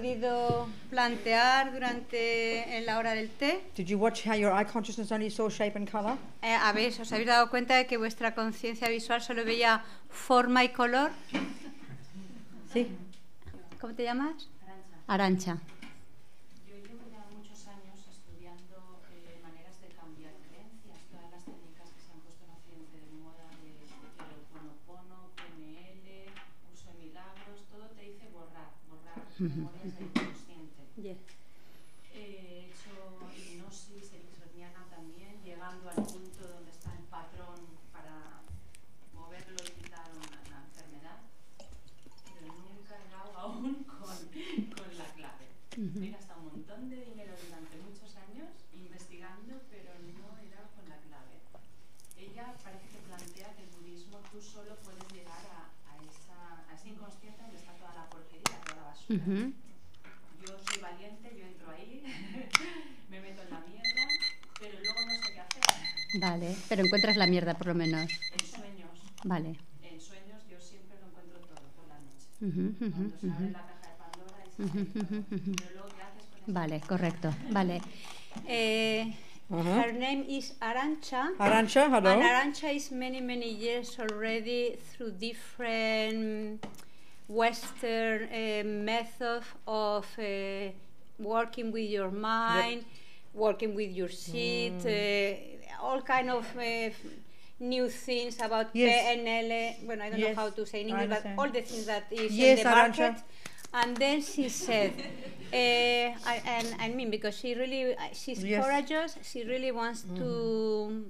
podido plantear durante en la hora del té. Did ¿habéis, eh, os habéis dado cuenta de que vuestra conciencia visual solo veía forma y color? Sí. ¿Cómo te llamas? Arancha. Arancha. hmm Yo soy valiente, yo entro ahí, me meto en la mierda, pero luego no sé qué hacer. Vale, pero encuentras la mierda por lo menos. En sueños. Vale. En sueños yo siempre lo encuentro todo por la noche. Uh -huh, Cuando la caja de Pandora y se Pero luego ¿qué haces con Vale, correcto. Vale. Eh, Her name is Arancha. Arancha, hello. And Arancha is many, many years already through different Western uh, method of uh, working with your mind, working with your seat, mm. Uh, all kind of uh, new things about yes. PNL. Well, I don't yes. know how to say in English, but all the things that is yes, in the market. Arantxa. And then she said, uh, I, and I mean, because she really, uh, she's yes. courageous. She really wants mm. to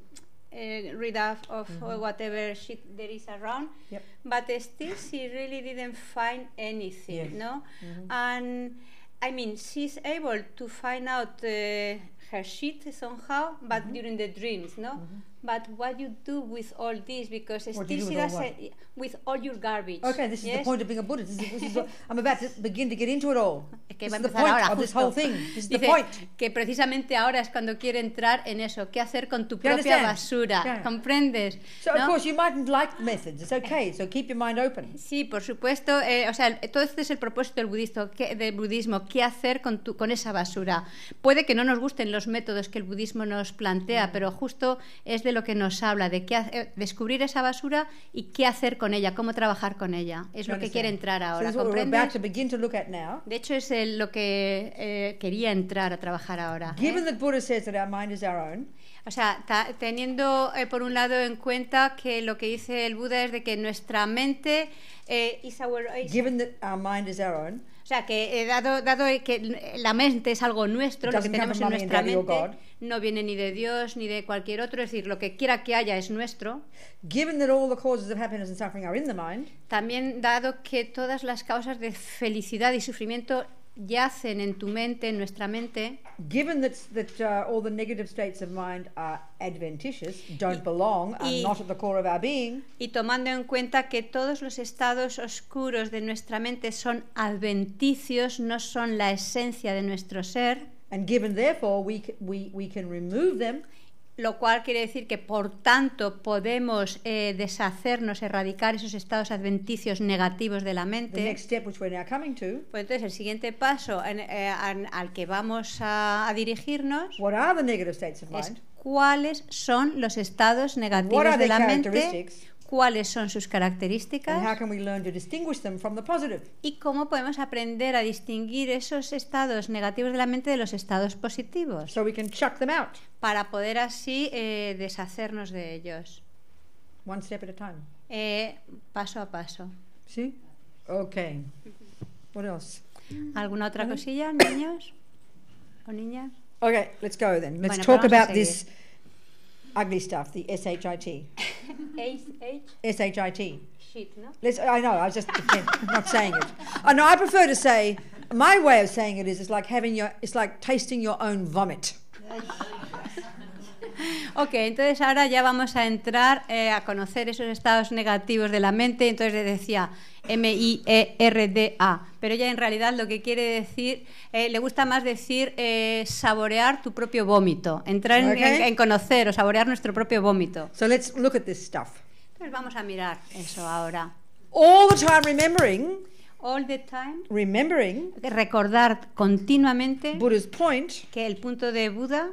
uh, rid of, of mm -hmm. whatever shit there is around. Yep. But uh, still, she really didn't find anything, yes. no? Mm -hmm. And I mean, she's able to find out uh, her shit somehow, but mm -hmm. during the dreams, no? Mm-hmm. but what you do with all this because what still she does with all your garbage. Okay, this is the point of being a Buddhist. This is, this is what, I'm about to begin to get into it all. Es que this is the point ahora, of justo. this whole thing. This is Dice the point. Que precisamente ahora es cuando quiere entrar en eso. ¿Qué hacer con tu you propia understand? basura? Yeah. ¿Comprendes? So ¿no? of course you mightn't like methods. It's okay. So keep your mind open. Sí, por supuesto. Eh, o sea, todo este es el propósito del budismo. Que, del budismo. ¿Qué hacer con tu, con esa basura? Puede que no nos gusten los métodos que el budismo nos plantea, mm. pero justo es de lo que nos habla, de qué descubrir esa basura y qué hacer con ella, cómo trabajar con ella. Es lo que quiere entrar ahora. De hecho, es lo que eh, quería entrar a trabajar ahora. ¿eh? O sea, teniendo eh, por un lado en cuenta que lo que dice el Buda es de que nuestra mente eh, nuestra o sea, que eh, dado, dado que la mente es algo nuestro, lo que tenemos en nuestra mente no viene ni de Dios ni de cualquier otro, es decir, lo que quiera que haya es nuestro. También dado que todas las causas de felicidad y sufrimiento yacen en tu mente, en nuestra mente. Given that, that uh, all the negative states of mind are adventitious, don't belong, y, are not at the core of our being. Y tomando en cuenta que todos los estados oscuros de nuestra mente son adventicios, no son la esencia de nuestro ser. And given therefore we, we, we can remove them lo cual quiere decir que, por tanto, podemos eh, deshacernos, erradicar esos estados adventicios negativos de la mente. pues entonces, el siguiente paso eh, al que vamos a, dirigirnos es cuáles son los estados negativos de la mente, cuáles son sus características y cómo podemos aprender a distinguir esos estados negativos de la mente de los estados positivos para poder así eh, deshacernos de ellos. Eh, paso a paso. ¿Sí? Ok. ¿Alguna otra cosilla, niños o niñas? Okay, let's go then. Let's talk about this ugly stuff, the SHIT. S H I T. Shit, no? Let's, I know, I was just not saying it. I know, I prefer to say, my way of saying it is it's like having your, it's like tasting your own vomit. ok, entonces ahora ya vamos a entrar eh, a conocer esos estados negativos de la mente. Entonces le decía M-I-E-R-D-A, pero ella en realidad lo que quiere decir, eh, le gusta más decir eh, saborear tu propio vómito, entrar en, en, conocer o saborear nuestro propio vómito. So let's look at this stuff. Entonces vamos a mirar eso ahora. All the time remembering. All the time. Remembering. Recordar continuamente. Que el punto de Buda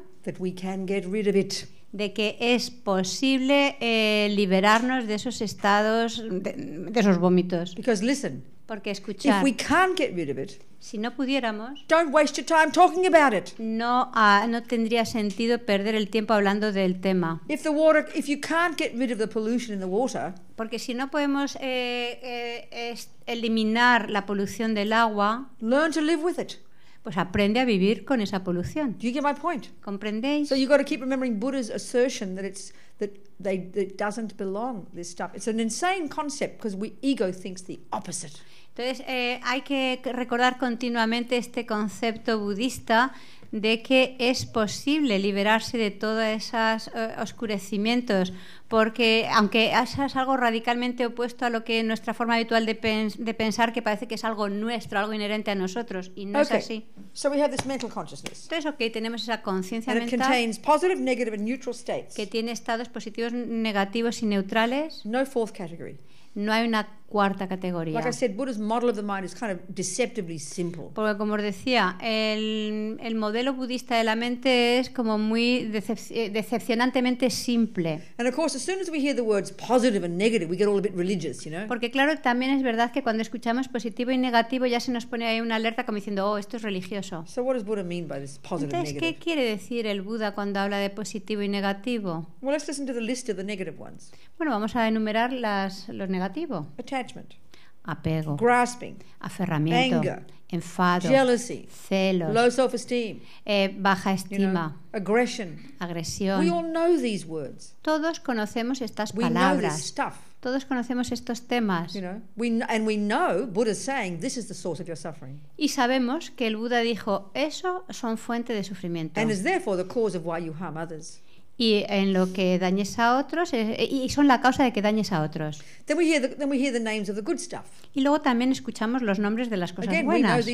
de que es posible eh, liberarnos de esos estados, de, esos vómitos. listen, Porque escuchar, si no pudiéramos, No, ah, no tendría sentido perder el tiempo hablando del tema. porque si no podemos eh, eh, eliminar la polución del agua, learn to live with it pues aprende a vivir con esa polución. Do you get my point? ¿Comprendéis? So you got to keep remembering Buddha's assertion that it's that they that doesn't belong this stuff. It's an insane concept because we ego thinks the opposite. Entonces eh, hay que recordar continuamente este concepto budista de que es posible liberarse de todos esos eh, oscurecimientos, porque aunque eso es algo radicalmente opuesto a lo que nuestra forma habitual de, de pensar, que parece que es algo nuestro, algo inherente a nosotros, y no es así. Entonces, ok, tenemos esa conciencia mental que tiene estados positivos, negativos y neutrales. No, no hay una cuarta categoría. Porque como os decía, el, el, modelo budista de la mente es como muy eh, decepcionantemente simple. Porque claro, también es verdad que cuando escuchamos positivo y negativo ya se nos pone ahí una alerta como diciendo, oh, esto es religioso. Entonces, ¿qué quiere decir el Buda cuando habla de positivo y negativo? Bueno, vamos a enumerar las, los negativos attachment, apego, grasping, aferramiento, anger, enfado, jealousy, Celos. low self-esteem, eh, baja estima, you know, aggression. agresión. We all know these words. Todos conocemos estas we palabras. Know this stuff. Todos conocemos estos temas. You know, we, and we know Buddha's saying this is the source of your suffering. Y sabemos que el Buda dijo, eso son fuente de sufrimiento. And is therefore the cause of why you harm others y en lo que dañes a otros eh, eh, y son la causa de que dañes a otros. Y luego también escuchamos los nombres de las cosas buenas.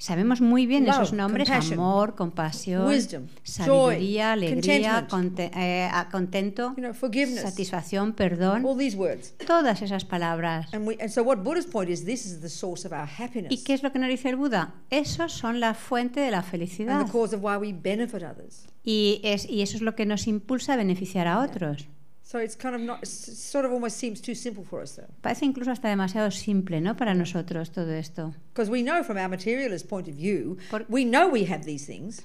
Sabemos muy bien esos nombres, amor, compasión, sabiduría, alegría, eh, contento, satisfacción, perdón, todas esas palabras. ¿Y qué es lo que nos dice el Buda? Esos son la fuente de la felicidad. Y, es, y eso es lo que nos impulsa a beneficiar a otros. Parece incluso hasta demasiado simple, ¿no? Para nosotros todo esto.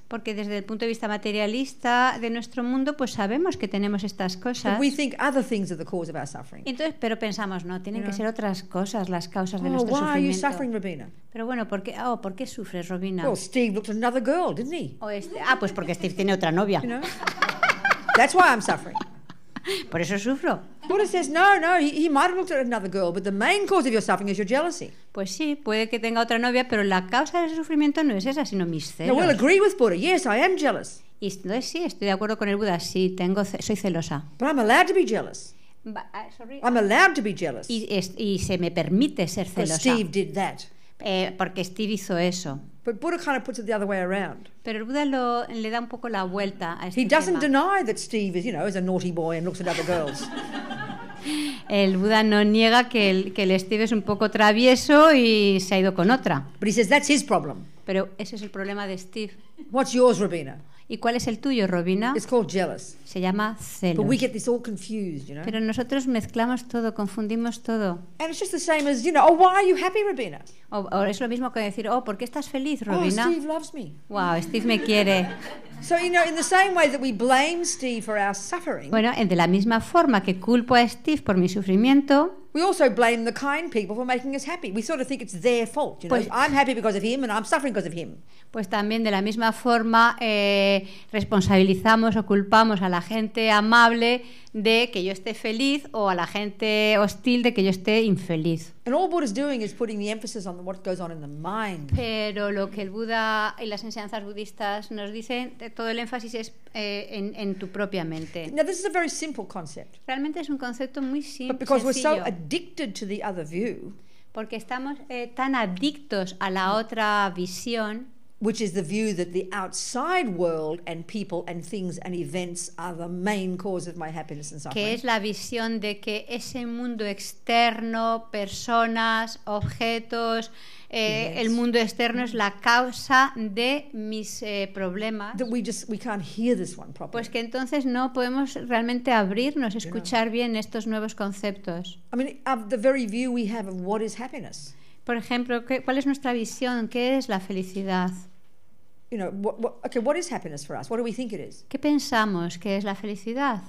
Porque desde el punto de vista materialista de nuestro mundo, pues sabemos que tenemos estas cosas. Entonces, pero pensamos, no, tienen que ser otras cosas las causas de oh, nuestro sufrimiento. Pero bueno, ¿por qué, oh, ¿por qué sufres, Robina? ah, pues porque Steve tiene otra novia. That's why I'm suffering. Por eso sufro. Buddha says, no, no, he, he might have looked at another girl, but the main cause of your suffering is your jealousy. Pues sí, puede que tenga otra novia, pero la causa del sufrimiento no es esa, sino mis celos. No, we'll agree with Buddha. Yes, I am jealous. Y entonces sí, estoy de acuerdo con el Buda, sí, tengo, soy celosa. But I'm allowed to be jealous. But, uh, ah, sorry. I'm allowed to be jealous. Y, y se me permite ser celosa. Steve did that. Eh, porque Steve hizo eso. But Buddha kind of puts it the other way around. Pero el Buda lo, le da un poco la vuelta a este He doesn't tema. deny that Steve is, you know, is a naughty boy and looks at other girls. el Buda no niega que el, que el Steve es un poco travieso y se ha ido con otra. But he says that's his problem. Pero ese es el problema de Steve. ¿Y cuál es el tuyo, Robina? Se llama celos. Pero nosotros mezclamos todo, confundimos todo. O, es lo mismo que decir, oh, ¿por qué estás feliz, oh, Robina? Steve me. Wow, Steve me quiere. Bueno, de la misma forma que culpo a Steve por mi sufrimiento. We also blame the kind people for making us happy. We sort of think it's their fault. You know? Pues I'm happy because of him and I'm suffering because of him. Pues también de la misma forma eh, responsabilizamos o culpamos a la gente amable de que yo esté feliz o a la gente hostil de que yo esté infeliz. Pero lo que el Buda y las enseñanzas budistas nos dicen, todo el énfasis es eh, en, tu propia mente. Realmente es un concepto muy simple. porque estamos eh, tan adictos a la otra visión. Que es la visión de que ese mundo externo, personas, objetos, eh, el mundo externo es la causa de mis problemas. Pues que entonces no podemos realmente abrirnos, escuchar bien estos nuevos conceptos. Por ejemplo, ¿cuál es nuestra visión? ¿Qué es la felicidad? you ¿Qué pensamos que es la felicidad?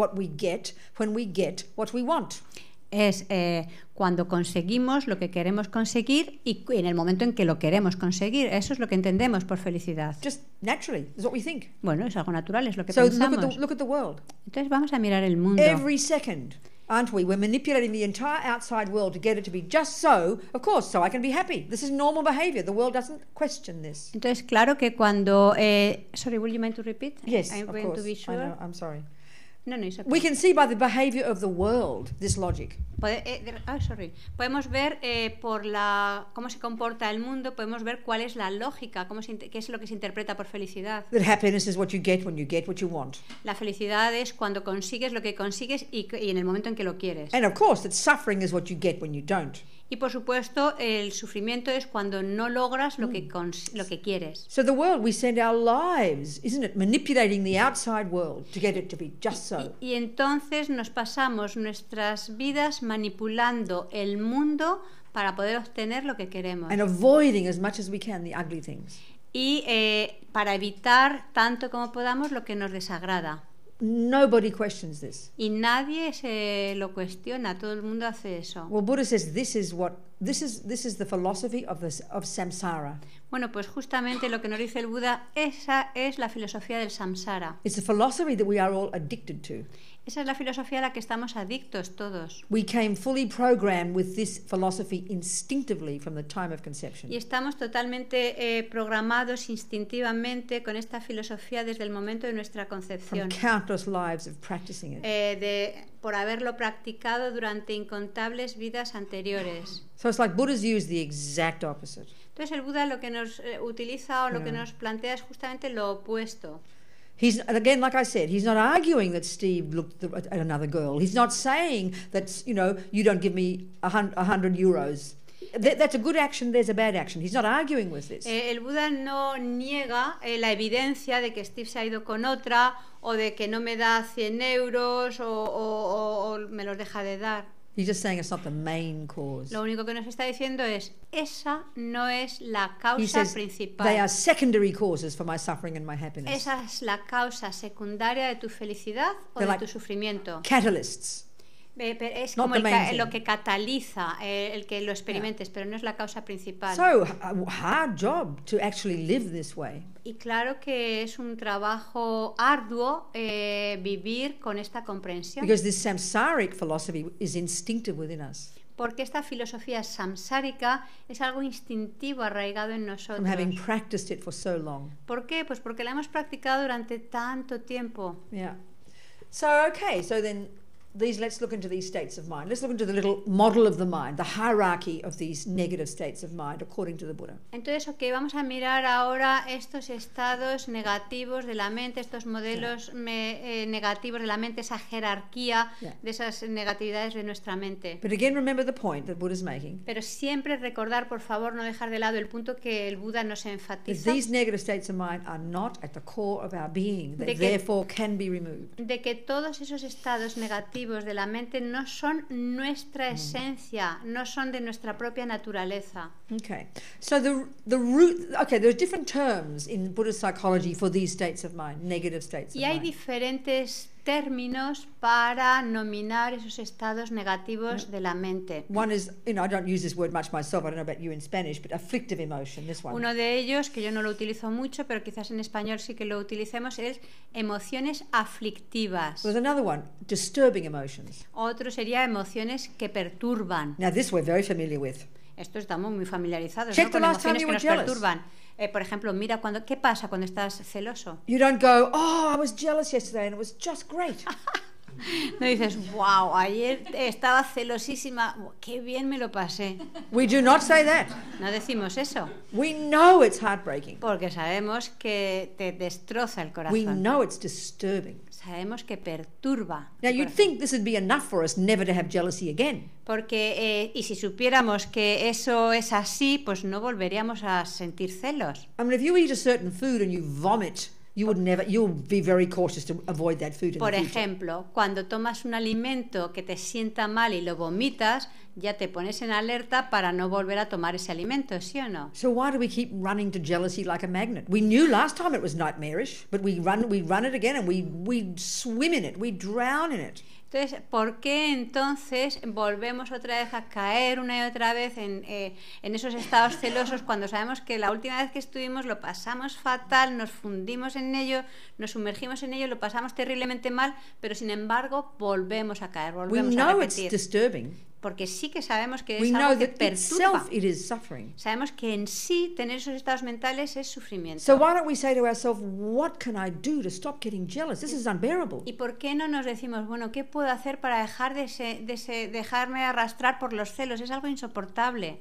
what we get when we get what we want. Es eh, cuando conseguimos lo que queremos conseguir y en el momento en que lo queremos conseguir. Eso es lo que entendemos por felicidad. naturally, is what we think. Bueno, es algo natural, es lo que pensamos. Entonces vamos a mirar el mundo. Every second. aren't we? We're manipulating the entire outside world to get it to be just so, of course, so I can be happy. This is normal behavior. The world doesn't question this. Entonces, claro que cuando, eh, sorry, will you mind to repeat? Yes, I'm of going course. to be sure. I know, I'm sorry. No, no, We can see by the behavior of the world this logic. eh, ah, Podemos ver eh, por la cómo se comporta el mundo, podemos ver cuál es la lógica, cómo se, qué es lo que se interpreta por felicidad. That happiness is what you get when you get what you want. La felicidad es cuando consigues lo que consigues y, y en el momento en que lo quieres. And of course that suffering is what you get when you don't. Y por supuesto, el sufrimiento es cuando no logras lo que, mm. lo que quieres. the Y, entonces nos pasamos nuestras vidas manipulando el mundo para poder obtener lo que queremos. Y para evitar tanto como podamos lo que nos desagrada. Nobody questions this. Y nadie se lo cuestiona, todo el mundo hace eso. Well, Buddha says this is what this is, this is the philosophy of, this, of samsara. Bueno, pues justamente lo que nos dice el Buda, esa es la filosofía del samsara. It's a philosophy that we are all addicted to. Esa es la filosofía a la que estamos adictos todos. We came fully programmed with this philosophy instinctively from the time of conception. Y estamos totalmente eh, programados instintivamente con esta filosofía desde el momento de nuestra concepción. From countless lives of practicing it. Eh, de por haberlo practicado durante incontables vidas anteriores. So it's like Buddha's used the exact opposite. Entonces el Buda lo que nos eh, utiliza o lo yeah. que nos plantea es justamente lo opuesto. He's again, like I said, he's not arguing that Steve looked at another girl. He's not saying that you know you don't give me a hundred euros el Buda no niega eh, la evidencia de que Steve se ha ido con otra o de que no me da 100 euros o, me los deja de dar. Lo único que nos está diciendo es esa no es la causa principal. are secondary causes for my suffering and my happiness. Esa es la causa secundaria de tu felicidad o de tu sufrimiento. Catalysts. Eh, es como lo que cataliza eh, el que lo experimentes, pero no es la causa principal. So, uh, job to actually live this way. Y claro que es un trabajo arduo eh, vivir con esta comprensión. Because this samsaric philosophy is instinctive within us. Porque esta filosofía samsárica es algo instintivo arraigado en nosotros. it for so long. ¿Por qué? Pues porque la hemos practicado durante tanto tiempo. Yeah. So okay, so then these let's look into these states of mind let's look into the little model of the mind the hierarchy of these negative states of mind according to the buddha entonces okay vamos a mirar ahora estos estados negativos de la mente estos modelos yeah. me, eh, negativos de la mente esa jerarquía yeah. de esas negatividades de nuestra mente but again remember the point that buddha is making pero siempre recordar por favor no dejar de lado el punto que el buda nos enfatiza these negative states of mind are not at the core of our being they therefore que, can be removed de que todos esos estados negativos negativos de la mente no son nuestra mm. esencia, no son de nuestra propia naturaleza. Okay. So the the root okay, there's different terms in Buddhist psychology for these states of mind, negative states of mind. Y hay diferentes términos para nominar esos estados negativos de la mente. Uno de ellos que yo no lo utilizo mucho, pero quizás en español sí que lo utilicemos es emociones aflictivas. another one, disturbing emotions. Otro sería emociones que perturban. Now this we're very familiar with. Esto estamos muy familiarizados con emociones que perturban. Eh, por ejemplo, mira, cuando, ¿qué pasa cuando estás celoso? You don't go, oh, I was jealous yesterday and it was just great. No dices, wow, ayer estaba celosísima, qué bien me lo pasé. We do not say that. No decimos eso. We know it's heartbreaking. Porque sabemos que te destroza el corazón. We know it's disturbing sabemos que perturba. Porque y si supiéramos que eso es así, pues no volveríamos a sentir celos. Por ejemplo, cuando tomas un alimento que te sienta mal y lo vomitas, ya te pones en alerta para no volver a tomar ese alimento, ¿sí o no? So jealousy magnet? We knew last time it was nightmarish, but we run it again and we it, we drown in it. Entonces, ¿por qué entonces volvemos otra vez a caer una y otra vez eh, en, esos estados celosos cuando sabemos que la última vez que estuvimos lo pasamos fatal, nos fundimos en ello, nos sumergimos en ello, lo pasamos terriblemente mal, pero sin embargo volvemos a caer, volvemos We know a It's disturbing porque sí que sabemos que es algo que perturba. Sabemos que en sí tener esos estados mentales es sufrimiento. ¿Y por qué no nos decimos, bueno, qué puedo hacer para dejar de, dejarme arrastrar por los celos? Es algo insoportable.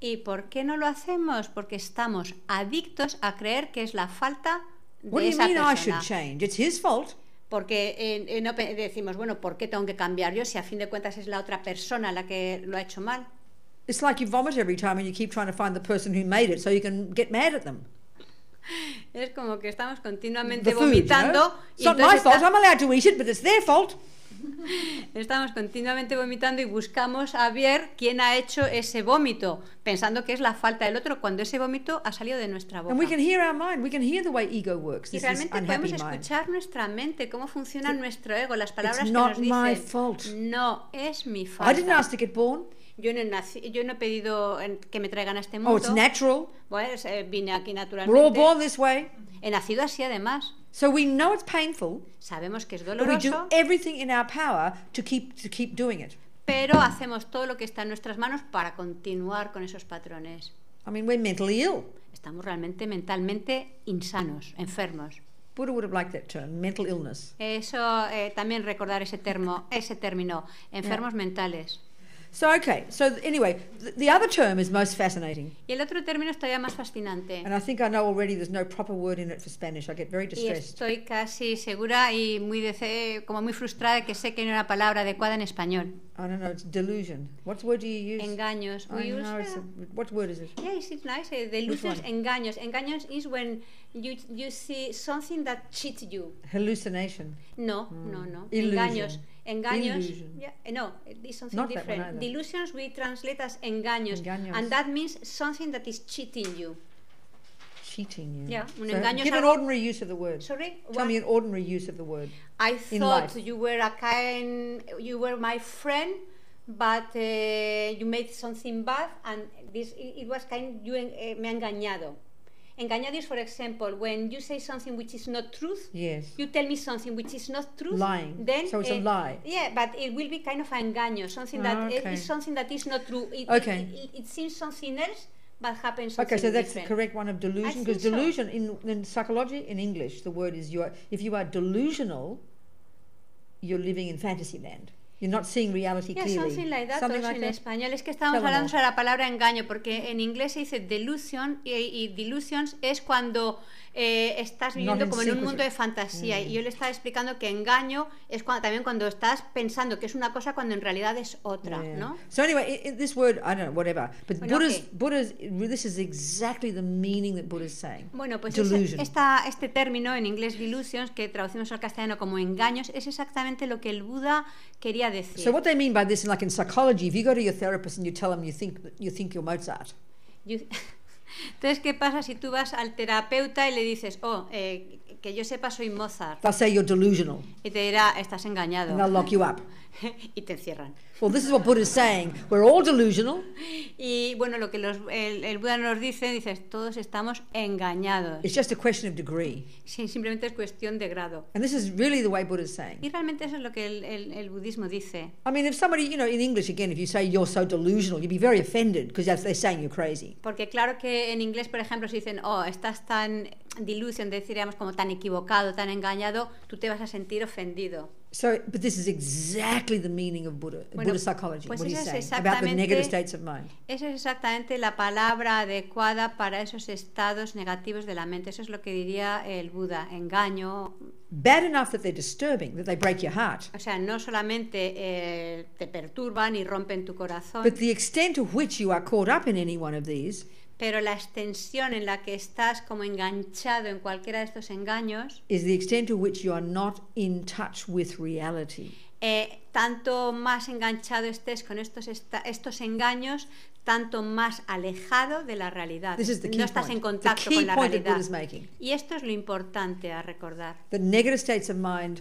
¿Y por qué no lo hacemos? Porque estamos adictos a creer que es la falta de esa persona. Porque eh, eh no decimos, bueno, ¿por qué tengo que cambiar yo si a fin de cuentas es la otra persona la que lo ha hecho mal? It's like you vomit every time and you keep trying to find the person who made it so you can get mad at them. Es como que estamos continuamente vomitando. you know? y it's not my fault, está... I'm allowed to eat it, but it's their fault. Estamos continuamente vomitando y buscamos a ver quién ha hecho ese vómito, pensando que es la falta del otro cuando ese vómito ha salido de nuestra boca. Y realmente podemos escuchar nuestra mente, cómo funciona nuestro ego, las palabras que nos dicen. No es mi falta. I didn't to get born. Yo no, he yo no he pedido que me traigan a este mundo. Oh, it's natural. Bueno, eh, vine aquí naturalmente. this way. He nacido así además. Sabemos que es doloroso. Pero hacemos todo lo que está en nuestras manos para continuar con esos patrones. Estamos realmente mentalmente insanos, enfermos. mental illness. Eso eh, también recordar ese ese término, enfermos mentales. So, okay. So, anyway, the other term is most fascinating. Y el otro término es más fascinante. And I think I know already there's no proper word in it for Spanish. I get very distressed. Y estoy casi segura y muy de, como muy frustrada que sé que no hay una palabra adecuada en español. I don't know. It's delusion. What word do you use? Engaños. We use. Uh, what word is it? Yeah, it's nice. Uh, delusions. Engaños. Engaños is when you you see something that cheats you. Hallucination. No, no, mm. no. Engaños. engaños. Yeah, eh, no, eh, it's something Not different. Delusions we translate as engaños, engaños, and that means something that is cheating you. Cheating you. Yeah, un so engaño. Give an ordinary use of the word. Sorry. Tell what? me an ordinary use of the word. I thought you were a kind. You were my friend, but uh, you made something bad, and this it, it was kind. You me engañado. Engañado is, for example, when you say something which is not truth. Yes. You tell me something which is not truth. Lying. Then so it's uh, a lie. Yeah, but it will be kind of engaño, something that is okay. is something that is not true. It, okay. It, it, it seems something else, but happens Okay, so that's different. the correct one of delusion, because delusion so. in, in psychology, in English, the word is you are if you are delusional, you're living in fantasy land. You're not seeing reality yeah, Something like that, en español. Es que estamos hablando sobre la palabra engaño, porque en inglés se dice delusion y, y delusions es cuando eh, estás viviendo no, como sí, en un mundo de fantasía. Y mm. yo le estaba explicando que engaño es cuando, también cuando estás pensando que es una cosa cuando en realidad es otra, yeah. ¿no? So anyway, this word, I don't know, whatever, but bueno, Buddha's, okay. Buddha's, this is exactly the meaning that Buddha's saying. Bueno, pues esta, este término en inglés delusions que traducimos al castellano como engaños es exactamente lo que el Buda quería decir. So what they mean by this, like in psychology, if you go to your therapist and you tell them you think you think you're Mozart. You Entonces, ¿qué pasa si tú vas al terapeuta y le dices, oh, eh, que yo sepa soy Mozart? Y te dirá, estás engañado. y te encierran. Well, this is what Buddha is saying. We're all delusional. Y bueno, lo que los, el, el, Buda nos dice, dice, todos estamos engañados. It's just a question of degree. Sí, simplemente es cuestión de grado. And this is really the way Buddha is saying. Y realmente eso es lo que el, el, el budismo dice. I mean, if somebody, you know, in English again, if you say you're so delusional, you'd be very offended because they're saying you're crazy. Porque claro que en inglés, por ejemplo, si dicen, oh, estás tan delusion, diríamos como tan equivocado, tan engañado, tú te vas a sentir ofendido. So, but this is exactly the meaning of Buddha. Bueno, Behavioral Psychology. Pues what esa saying es about negative states of mind? Esa es exactamente la palabra adecuada para esos estados negativos de la mente. Eso es lo que diría el Buda, engaño. Bad enough that they're disturbing, that they break your heart. O sea, no solamente eh, te perturban y rompen tu corazón. But the extent to which you are caught up in any one of these pero la extensión en la que estás como enganchado en cualquiera de estos engaños Is the extent to which you are not in touch with reality eh, tanto más enganchado estés con estos, esta, estos engaños, tanto más alejado de la realidad. No estás en contacto con la realidad. Y esto es lo importante a recordar. The negative states of mind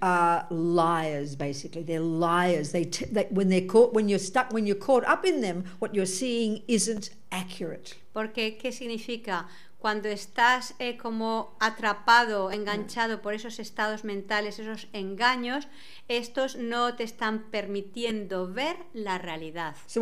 are liars basically. They're liars. They, they when they're caught when you're stuck when you're caught up in them, what you're seeing isn't accurate. Porque qué significa cuando estás eh, como atrapado, enganchado por esos estados mentales, esos engaños, estos no te están permitiendo ver la realidad. So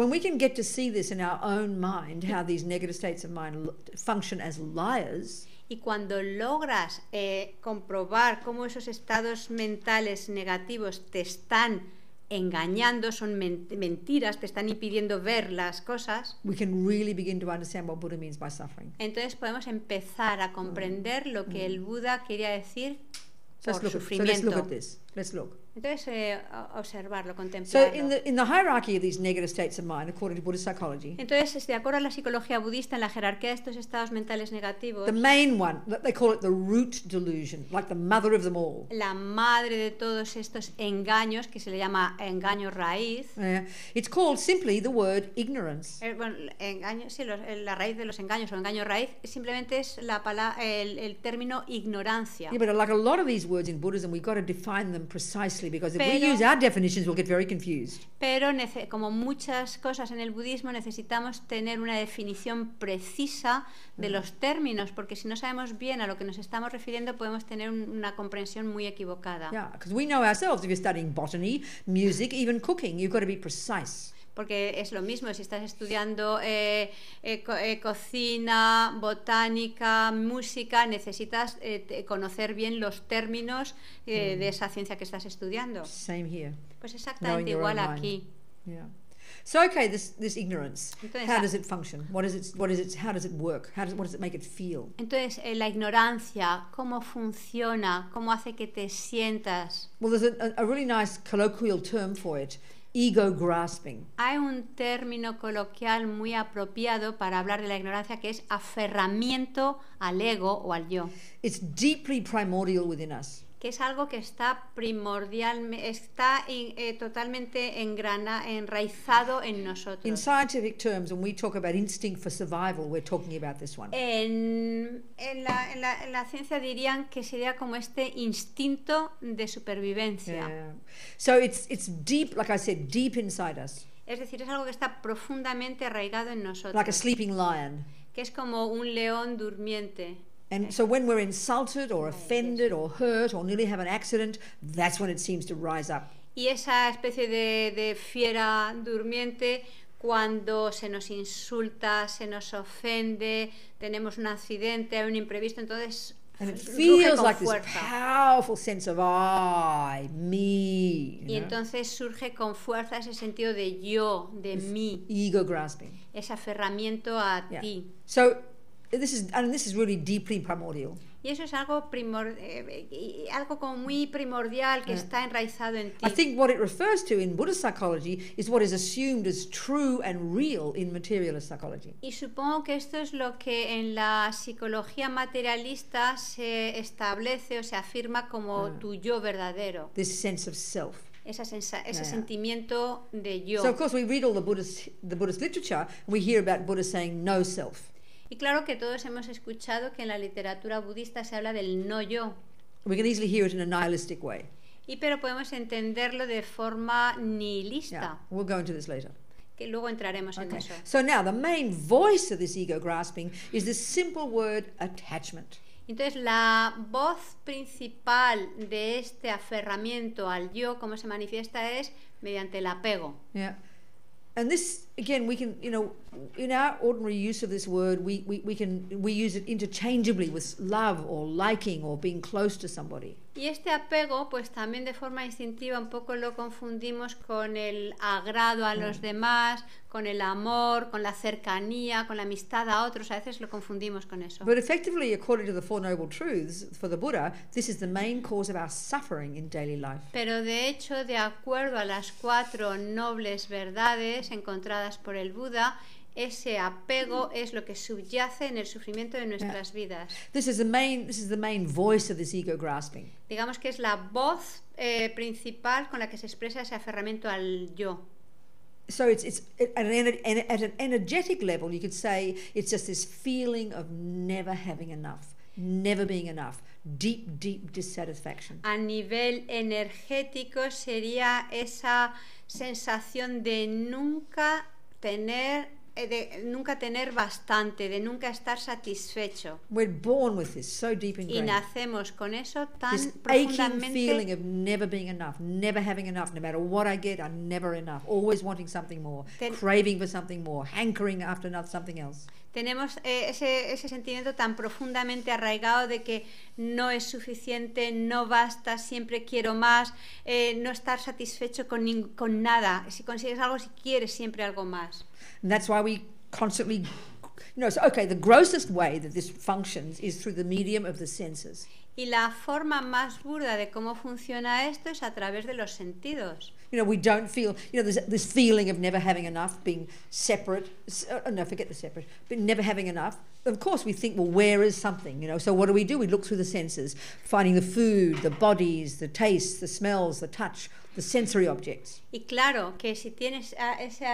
liars. Y cuando logras eh, comprobar cómo esos estados mentales negativos te están engañando, son mentiras, te están impidiendo ver las cosas. We can really begin to understand what Buddha means by suffering. Entonces podemos empezar a comprender lo que mm. el Buda quería decir so por sufrimiento. So let's look at this. Let's look. Entonces, eh, observarlo, contemplarlo. So in the, in the hierarchy of these negative states of mind, according to Buddhist psychology, Entonces, este, de acuerdo a la psicología budista, en la jerarquía de estos estados mentales negativos, the main one, they call it the root delusion, like the mother of them all. la madre de todos estos engaños, que se le llama engaño raíz, Yeah. It's called simply the word ignorance. eh, bueno, el engaño, sí, los- eh, la raíz de los engaños o engaño raíz, simplemente es la palabra, el, el término ignorancia. Yeah, but like a lot of these words in Buddhism, we've got to define them precisely pero, Pero como muchas cosas en el budismo necesitamos tener una definición precisa de los términos, porque si no sabemos bien a lo que nos estamos refiriendo, podemos tener una comprensión muy equivocada. cooking, porque es lo mismo, si estás estudiando eh, eh, eh, cocina, botánica, música, necesitas eh, conocer bien los términos eh, mm. de esa ciencia que estás estudiando. Same here. Pues exactamente igual aquí. Yeah. So okay, this this ignorance. Entonces, how does it function? What is it? What is it? How does it work? How does what does it make it feel? Entonces eh, la ignorancia, cómo funciona, cómo hace que te sientas. Well, there's a, a really nice colloquial term for it grasping. Hay un término coloquial muy apropiado para hablar de la ignorancia que es aferramiento al ego o al yo. It's deeply primordial within us que es algo que está primordial, está eh, totalmente engrana, enraizado en nosotros. scientific terms, we talk about instinct for survival, we're talking about this one. En, la, en, la, ciencia dirían que sería como este instinto de supervivencia. So it's, it's deep, like I said, deep inside us. Es decir, es algo que está profundamente arraigado en nosotros. sleeping lion. Que es como un león durmiente. And so when we're insulted or offended or hurt or nearly have an accident, that's when it seems to rise up. Y esa especie de, de fiera durmiente cuando se nos insulta, se nos ofende, tenemos un accidente, hay un imprevisto, entonces And it feels like this powerful sense of I, me. Y know? entonces surge con fuerza ese sentido de yo, de this mí. Ego grasping. Ese aferramiento a yeah. ti. So This is, and this is really deeply primordial. Y eso es algo, primor eh, algo como muy primordial que yeah. Mm. está enraizado en ti. I think what it refers to in Buddhist psychology is what is assumed as true and real in materialist psychology. Y supongo que esto es lo que en la psicología materialista se establece o se afirma como yeah. Mm. tu yo verdadero. This sense of self. Esa sensa ese yeah. sentimiento de yo. So of course we read all the Buddhist the Buddhist literature and we hear about Buddha saying no self. Y claro que todos hemos escuchado que en la literatura budista se habla del no yo. Y pero podemos entenderlo de forma nihilista. Que luego entraremos en eso. Entonces la voz principal de este aferramiento al yo, como se manifiesta, es mediante el apego. Yeah. And this again we can, you know, in our ordinary use of this word, we, we, we, can, we use it interchangeably with love or liking or being close to somebody. Y este apego, pues también de forma instintiva, un poco lo confundimos con el agrado a los mm. demás, con el amor, con la cercanía, con la amistad a otros. A veces lo confundimos con eso. But effectively, according to the Four Noble Truths for the Buddha, this is the main cause of our suffering in daily life. Pero de hecho, de acuerdo a las cuatro nobles verdades encontradas por el Buda, ese apego es lo que subyace en el sufrimiento de nuestras vidas. This is the main, this is the main voice of this ego grasping. Digamos que es la voz eh, principal con la que se expresa ese aferramiento al yo. So it's, it's at, an, at an energetic level, you could say it's just this feeling of never having enough, never being enough, deep, deep dissatisfaction. A nivel energético sería esa sensación de nunca tener eh, de nunca tener bastante, de nunca estar satisfecho. We're born with this, so deep ingrained. Y nacemos con eso tan this profundamente. feeling of never being enough, never having enough, no matter what I get, I'm never enough, always wanting something more, Ten craving for something more, hankering after something else. Tenemos eh, ese, ese sentimiento tan profundamente arraigado de que no es suficiente, no basta, siempre quiero más, eh, no estar satisfecho con, con nada. Si consigues algo, si quieres siempre algo más. And that's why we constantly you know, so, okay, the grossest way that this functions is through the medium of the senses. Y la forma más burda de cómo funciona esto es a través de los sentidos. You know, we don't feel, you know, this, this feeling of never having enough, being separate. Oh, no, forget the separate, but never having enough. Of course, we think, well, where is something? You know, so what do we do? We look through the senses, finding the food, the bodies, the tastes, the smells, the touch, objects. Y claro, que si tienes ese,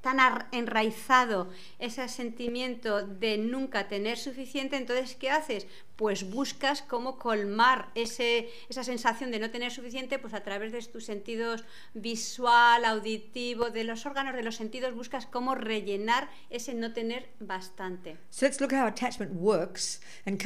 tan enraizado ese sentimiento de nunca tener suficiente, entonces ¿qué haces? pues buscas cómo colmar esa sensación de no tener suficiente, pues a través de tus sentidos visual, auditivo, de los órganos de los sentidos, buscas cómo rellenar ese no tener bastante. So let's look how attachment works and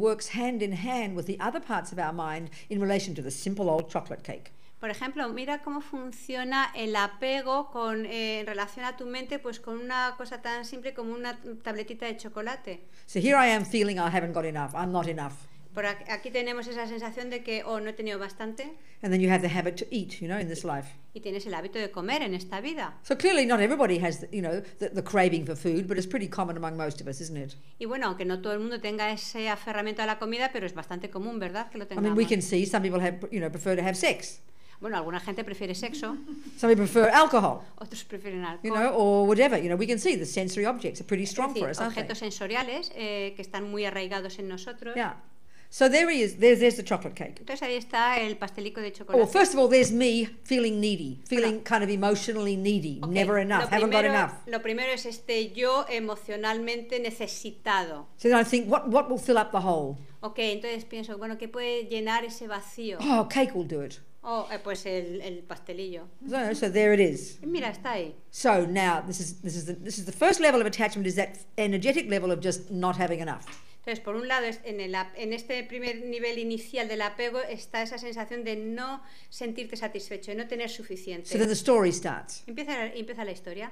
works hand in hand with the other parts of our mind in relation to the simple old chocolate cake. Por ejemplo, mira cómo funciona el apego con, eh, en relación a tu mente, pues con una cosa tan simple como una tabletita de chocolate. So here I am feeling I haven't got enough, I'm not enough. Por aquí tenemos esa sensación de que oh, no he tenido bastante. And then you have the habit to eat, you know, in this life. Y tienes el hábito de comer en esta vida. So clearly not everybody has, the, you know, the, the, craving for food, but it's pretty common among most of us, isn't it? Y bueno, aunque no todo el mundo tenga ese aferramiento a la comida, pero es bastante común, ¿verdad? Que lo tengamos. I mean, we can see some people have, you know, prefer to have sex. Bueno, alguna gente prefiere sexo. Some people prefer alcohol. Otros prefieren alcohol. You know, or whatever. You know, we can see the sensory objects are pretty strong decir, for us, aren't they? Objetos sensoriales eh, que están muy arraigados en nosotros. Yeah. So there he is. There's, there's the chocolate cake. Entonces ahí está el pastelico de oh, chocolate. Well, first of all, there's me feeling needy, feeling kind of emotionally needy, okay. never enough, primero, haven't got enough. Lo primero es este yo emocionalmente necesitado. So then I think, what what will fill up the hole? Okay, entonces pienso, bueno, qué puede llenar ese vacío. Oh, cake will do it. Oh, eh, pues el, el pastelillo. So, so there it is. Eh, mira, está ahí. So now this is this is the, this is the first level of attachment is that energetic level of just not having enough. Entonces, por un lado, en, el, en este primer nivel inicial del apego está esa sensación de no sentirte satisfecho, de no tener suficiente. So then the story starts. Empieza, empieza la historia.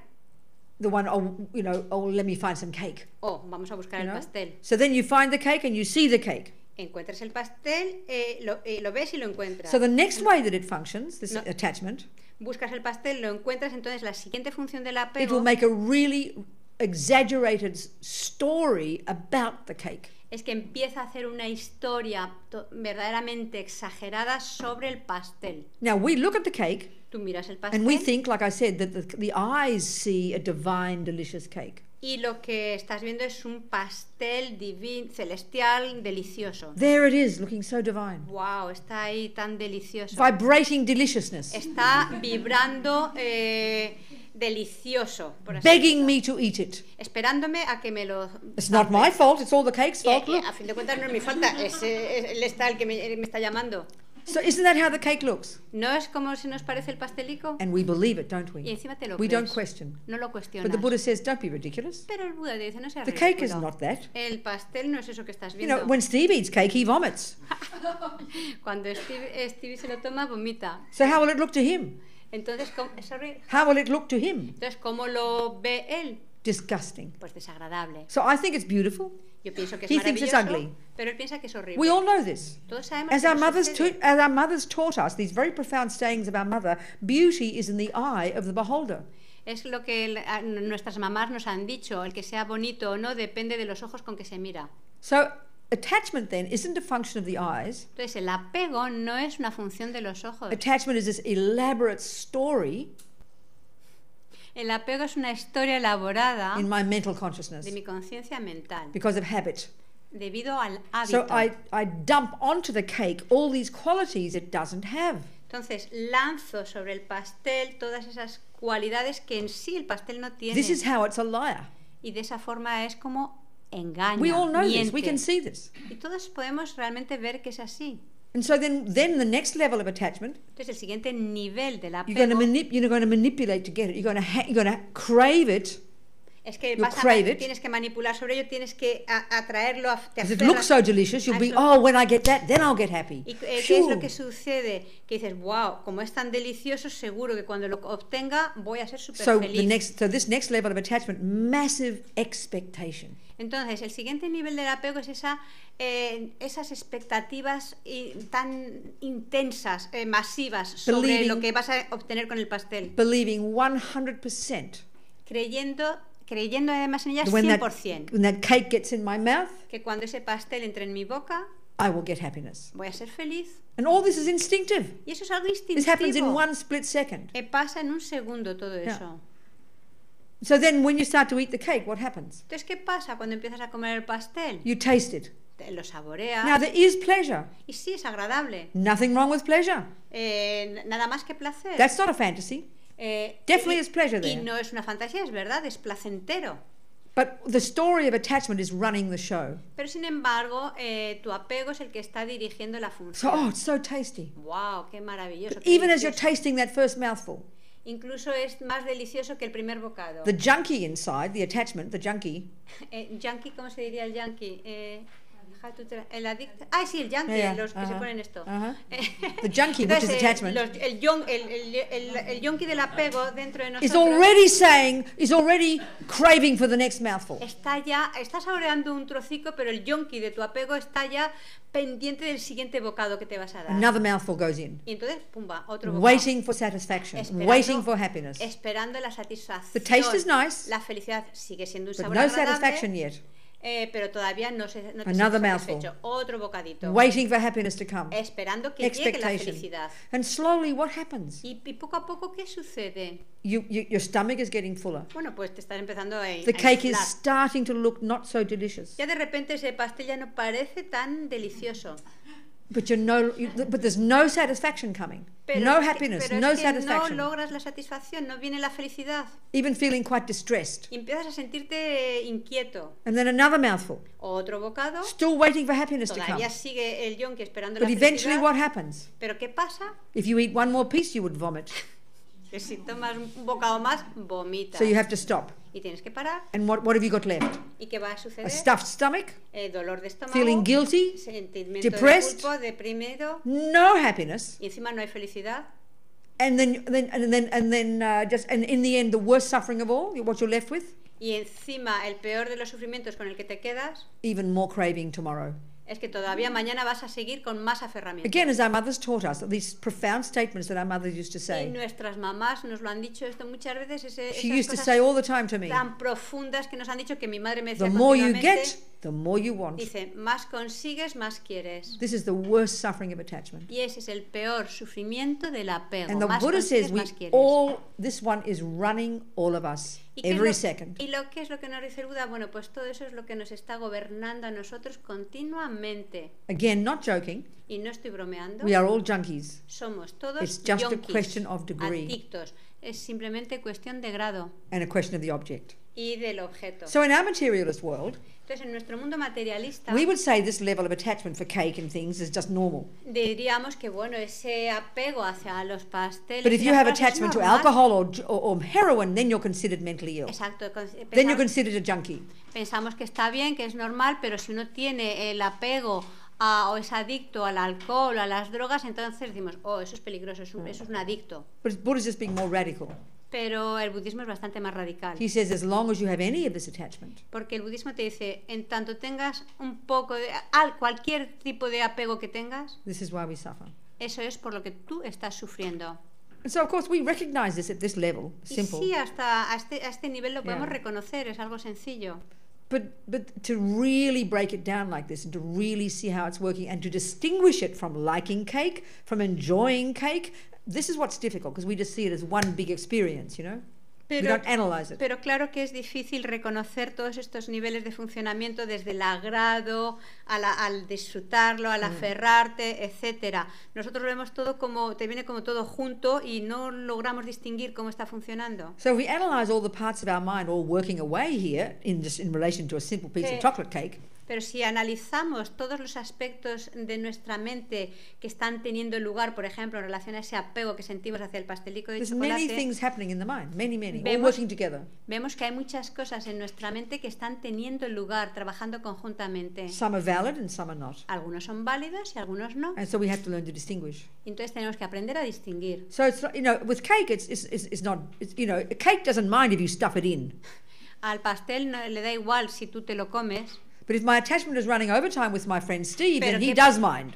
the one, oh, you know, oh, let me find some cake. Oh, vamos a buscar you el know? pastel. So then you find the cake and you see the cake encuentras el pastel, eh, lo, eh, lo, ves y lo encuentras. So the next it functions, this no. attachment. Buscas el pastel, lo encuentras, entonces la siguiente función del apego. It will make a really exaggerated story about the cake. Es que empieza a hacer una historia verdaderamente exagerada sobre el pastel. Now we look at the cake. Tú miras el pastel. And we think, like I said, that the, the eyes see a divine, delicious cake y lo que estás viendo es un pastel divino, celestial, delicioso. There it is, looking so divine. Wow, está ahí tan delicioso. Vibrating deliciousness. Está vibrando eh, delicioso. Por así Begging me to eat it. Esperándome a que me lo. It's not my fault. It's all the cake's fault. Y, y, a fin de cuentas no es mi falta. Es, eh, es, él está el que me, me está llamando. So isn't that how the cake looks? ¿No es como se nos parece el pastelico? And we believe it, don't we? Y encima te lo we crees. don't question. No lo cuestionas. But the Buddha says, don't be ridiculous. Pero el Buda dice, no seas The cake is not that. El pastel no es eso que estás viendo. You know, when Steve eats cake, he vomits. Cuando Steve, Steve se lo toma, vomita. So how will it look to him? Entonces, ¿cómo, sorry. How will it look to him? Entonces, ¿cómo lo ve él? Disgusting. Pues desagradable. So I think it's beautiful. Yo que es he thinks it's ugly. Pero él que es We all know this. Todos as, our mothers as our mothers taught us, these very profound sayings of our mother, beauty is in the eye of the beholder. Es lo que el, nuestras mamás nos han dicho, el que sea bonito o no depende de los ojos con que se mira. So attachment then isn't a function of the eyes. Entonces el apego no es una función de los ojos. Attachment is this elaborate story El apego es una historia elaborada de mi conciencia mental debido al hábito. Entonces lanzo sobre el pastel todas esas cualidades que en sí el pastel no tiene. This is how it's a liar. Y de esa forma es como engaña. We can see this. Y todos podemos realmente ver que es así. And so then, then the next level of attachment. Entonces el siguiente nivel del apego. You're going to, manip- you're going to manipulate to get it. You're going to, ha- you're going to crave it. Es que vas a, tienes que manipular sobre ello, tienes que atraerlo. A, it looks so delicious, you'll be, oh, when I get that, then I'll get happy. ¿Y eh, qué es lo que sucede? Que dices, wow, como es tan delicioso, seguro que cuando lo obtenga voy a ser súper so feliz. The next, this next level of attachment, massive expectation. Entonces, el siguiente nivel del apego es esa, eh, esas expectativas tan intensas, eh, masivas, sobre lo que vas a obtener con el pastel. Believing 100%. Creyendo creyendo además en ella 100%. When that cake gets in my mouth, que cuando ese pastel entre en mi boca, I will get happiness. Voy a ser feliz. And all this is instinctive. Y eso es algo instintivo. This happens in one split second. E pasa en un segundo todo yeah. eso. So then when you start to eat the cake, what happens? Entonces, ¿qué pasa cuando empiezas a comer el pastel? You taste it. Te lo saboreas. Now there is pleasure. Y sí, es agradable. Nothing wrong with pleasure. Eh, nada más que placer. That's not a fantasy. Eh, Definitely y, is pleasure there. Y no es una fantasía, es verdad, es placentero. But the story of attachment is running the show. Pero sin embargo, eh, tu apego es el que está dirigiendo la función. So, oh, it's so tasty. Wow, qué maravilloso. qué even delicioso. as you're tasting that first mouthful. Incluso es más delicioso que el primer bocado. The junkie inside, the attachment, the junkie. eh, junkie, ¿cómo se diría el junkie? Eh, el adicto, Ah, sí, el junkie, yeah, los que uh -huh, se ponen esto. Uh eh, -huh. The junkie, Entonces, which is attachment. Los, el, el, el, el, junkie del apego dentro de nosotros. Is already saying, is already craving for the next mouthful. Está ya, está saboreando un trocico, pero el junkie de tu apego está ya pendiente del siguiente bocado que te vas a dar. Another mouthful goes in. Y entonces, pumba, otro bocado. Waiting for satisfaction, esperando, waiting for happiness. Esperando la satisfacción. The taste is nice. La felicidad sigue siendo un sabor but no agradable. satisfaction yet. Eh, pero todavía no se no Another mouthful. Otro bocadito. Waiting for happiness to come. Esperando que llegue la felicidad. And slowly, what happens? Y, y poco a poco, ¿qué sucede? You, you, your stomach is getting fuller. Bueno, pues te están empezando a, The a cake inflar. is starting to look not so delicious. Ya de repente ese pastel ya no parece tan delicioso. But, you're no, you, but there's no satisfaction coming. Pero no happiness, no satisfaction. logras la satisfacción, no viene la felicidad. Even feeling quite distressed. Y empiezas a sentirte inquieto. And then another mouthful. Otro bocado. Still waiting for happiness to come. but eventually what happens? Pero qué pasa? If you eat one more piece, you would vomit. si tomas un bocado más, vomitas. So you have to stop. Y tienes que parar. And what, what have you got left? ¿Y qué va a suceder? A stuffed stomach. Eh, dolor de estómago. Feeling guilty. Sentimiento depressed. De culpo, deprimido. No happiness. Y encima no hay felicidad. And then, then, and then, and then uh, just, and in the end, the worst suffering of all, what you're left with. Y encima el peor de los sufrimientos con el que te quedas. Even more craving tomorrow. Es que todavía mañana vas a seguir con más aferramiento. Again, as our mothers taught us, these profound statements that our mothers used to say. Y nuestras mamás nos lo han dicho esto muchas veces. Ese, esas used cosas to say all the time to me. Tan profundas que nos han dicho que mi madre me decía the more you get, the more you want. Dice, más consigues, más quieres. This is the worst suffering of attachment. Y ese es el peor sufrimiento del apego. And the más Buddha says we all this one is running all of us every lo, second. Y lo que es lo que nos dice Buda, bueno, pues todo eso es lo que nos está gobernando a nosotros continuamente. Again, not joking. Y no estoy bromeando. We are all junkies. Somos todos It's just junkies, a question of degree. Adictos. Es simplemente cuestión de grado. And a question of the object y del objeto. So in our materialist world, entonces en nuestro mundo materialista, we would say this level of attachment for cake and things is just normal. Diríamos que bueno, ese apego hacia los pasteles. But if you have attachment to alcohol or, or, or, heroin, then you're considered mentally ill. Exacto. Pensamos, then you're considered a junkie. Pensamos que está bien, que es normal, pero si uno tiene el apego a, o es adicto al alcohol, a las drogas, entonces decimos, oh, eso es peligroso, eso, eso es un adicto. But Buddha is being more radical pero el budismo es bastante más radical. He says as long as you have any of this attachment. Porque el budismo te dice, en tanto tengas un poco de al cualquier tipo de apego que tengas. This is why we suffer. Eso es por lo que tú estás sufriendo. And so of course we recognize this at this level, simple. Y sí, hasta a este, a este nivel lo podemos yeah. reconocer, es algo sencillo. But, but to really break it down like this and to really see how it's working and to distinguish it from liking cake, from enjoying cake, this is what's difficult because we just see it as one big experience, you know? Pero, pero, claro que es difícil reconocer todos estos niveles de funcionamiento desde el agrado, la, al disfrutarlo, al mm. aferrarte, etcétera. Nosotros lo vemos todo como te viene como todo junto y no logramos distinguir cómo está funcionando. So we analyze all the parts of our mind all working away here in just in relation to a simple piece of chocolate cake. Pero si analizamos todos los aspectos de nuestra mente que están teniendo lugar, por ejemplo, en relación a ese apego que sentimos hacia el pastelico de chocolate, vemos, que hay muchas cosas en nuestra mente que están teniendo lugar, trabajando conjuntamente. Algunos son válidos y algunos no. Entonces tenemos que aprender a distinguir. So cake, cake Al pastel no, le da igual si tú te lo comes. But if my attachment is running overtime with my friend Steve, Pero then he does mind.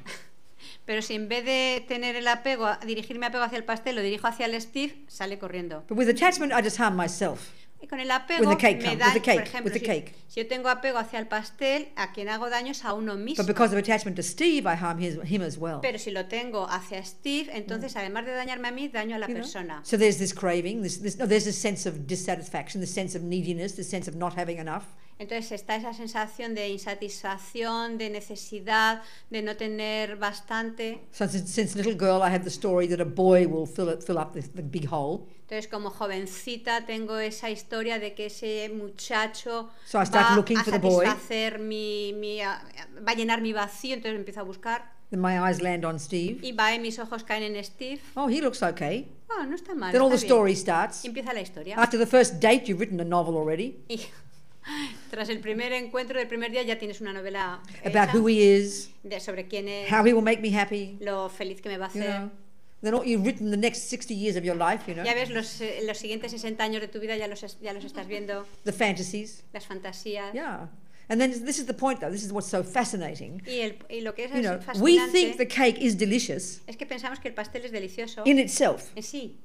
Pero si en vez de tener el apego, dirigirme apego hacia el pastel, lo dirijo hacia el Steve, sale corriendo. But with attachment, I just harm myself. Y con el apego me comes, da, cake, por ejemplo, si, si, yo tengo apego hacia el pastel, a quien hago daño es a uno mismo. But because of attachment to Steve, I harm his, well. Pero si lo tengo hacia Steve, entonces mm. además de dañarme a mí, daño a la you persona. So there's this craving, this, this, no, there's this sense of dissatisfaction, this sense of neediness, this sense of not having enough. Entonces está esa sensación de insatisfacción, de necesidad, de no tener bastante. So since, little girl, I had the story that a boy will fill, it, fill up the, big hole. Entonces, como jovencita, tengo esa historia de que ese muchacho va a satisfacer mi, va a llenar mi vacío, entonces empiezo a buscar. Then my eyes land on Steve. Y va, mis ojos caen en Steve. Oh, he looks okay. Oh, no está mal. Then all the story starts. Y empieza la historia. After the first date, you've written a novel already. Tras el primer encuentro del primer día ya tienes una novela about who he is, de sobre quién es, how he will make me happy, lo feliz que me va a you hacer. know. Then all, you've written the next 60 years of your life, you know, Ya ves los, eh, los siguientes 60 años de tu vida ya los ya los estás viendo the fantasies. las fantasías Yeah. And then this is the point, though. This is what's so fascinating. y, el, y lo que es You know, we think the fascinante cake is delicious es que pensamos que el pastel es delicioso in itself, en eh, sí,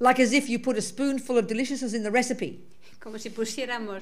like as if you put a spoonful of deliciousness in the recipe como si pusiéramos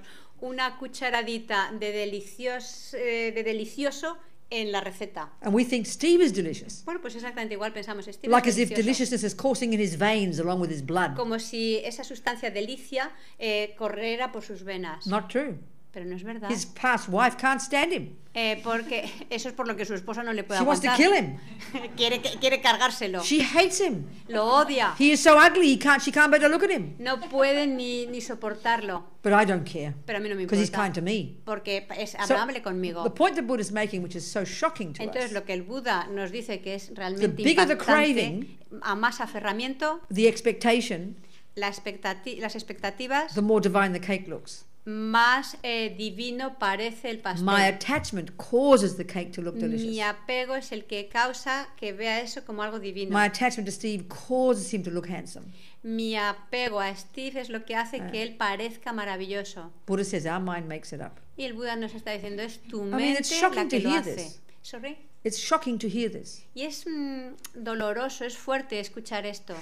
una cucharadita de, delicios, eh, de delicioso en la receta. And we think Steve is delicious. Bueno, pues exactamente igual pensamos Steve Like es as if deliciousness is coursing in his veins along with his blood. Como si esa sustancia delicia eh, corriera por sus venas. Not true. Pero no es verdad. His past wife can't stand him. Eh, porque eso es por lo que su esposa no le puede She wants to kill him. quiere, quiere cargárselo. She hates him. Lo odia. He is so ugly. He can't. She can't bear to look at him. No puede ni, ni soportarlo. But I don't care. Pero a mí no me Because he's kind to me. Porque es So, amable conmigo. The point the is making, which is so shocking to Entonces us, lo que el Buda nos dice que es realmente The bigger the craving, a más aferramiento, the expectation, la expectati- las expectativas, the more divine the cake looks más eh, divino parece el pastel. My attachment causes the cake to look delicious. Mi apego es el que causa que vea eso como algo divino. My attachment to Steve causes him to look handsome. Mi apego a Steve es lo que hace uh, que ah. él parezca maravilloso. Buddha says our mind makes it up. Y el Buda nos está diciendo es tu mente I mean, it's la que to lo hear hace. This. Sorry. Y es mm, doloroso, es fuerte escuchar esto.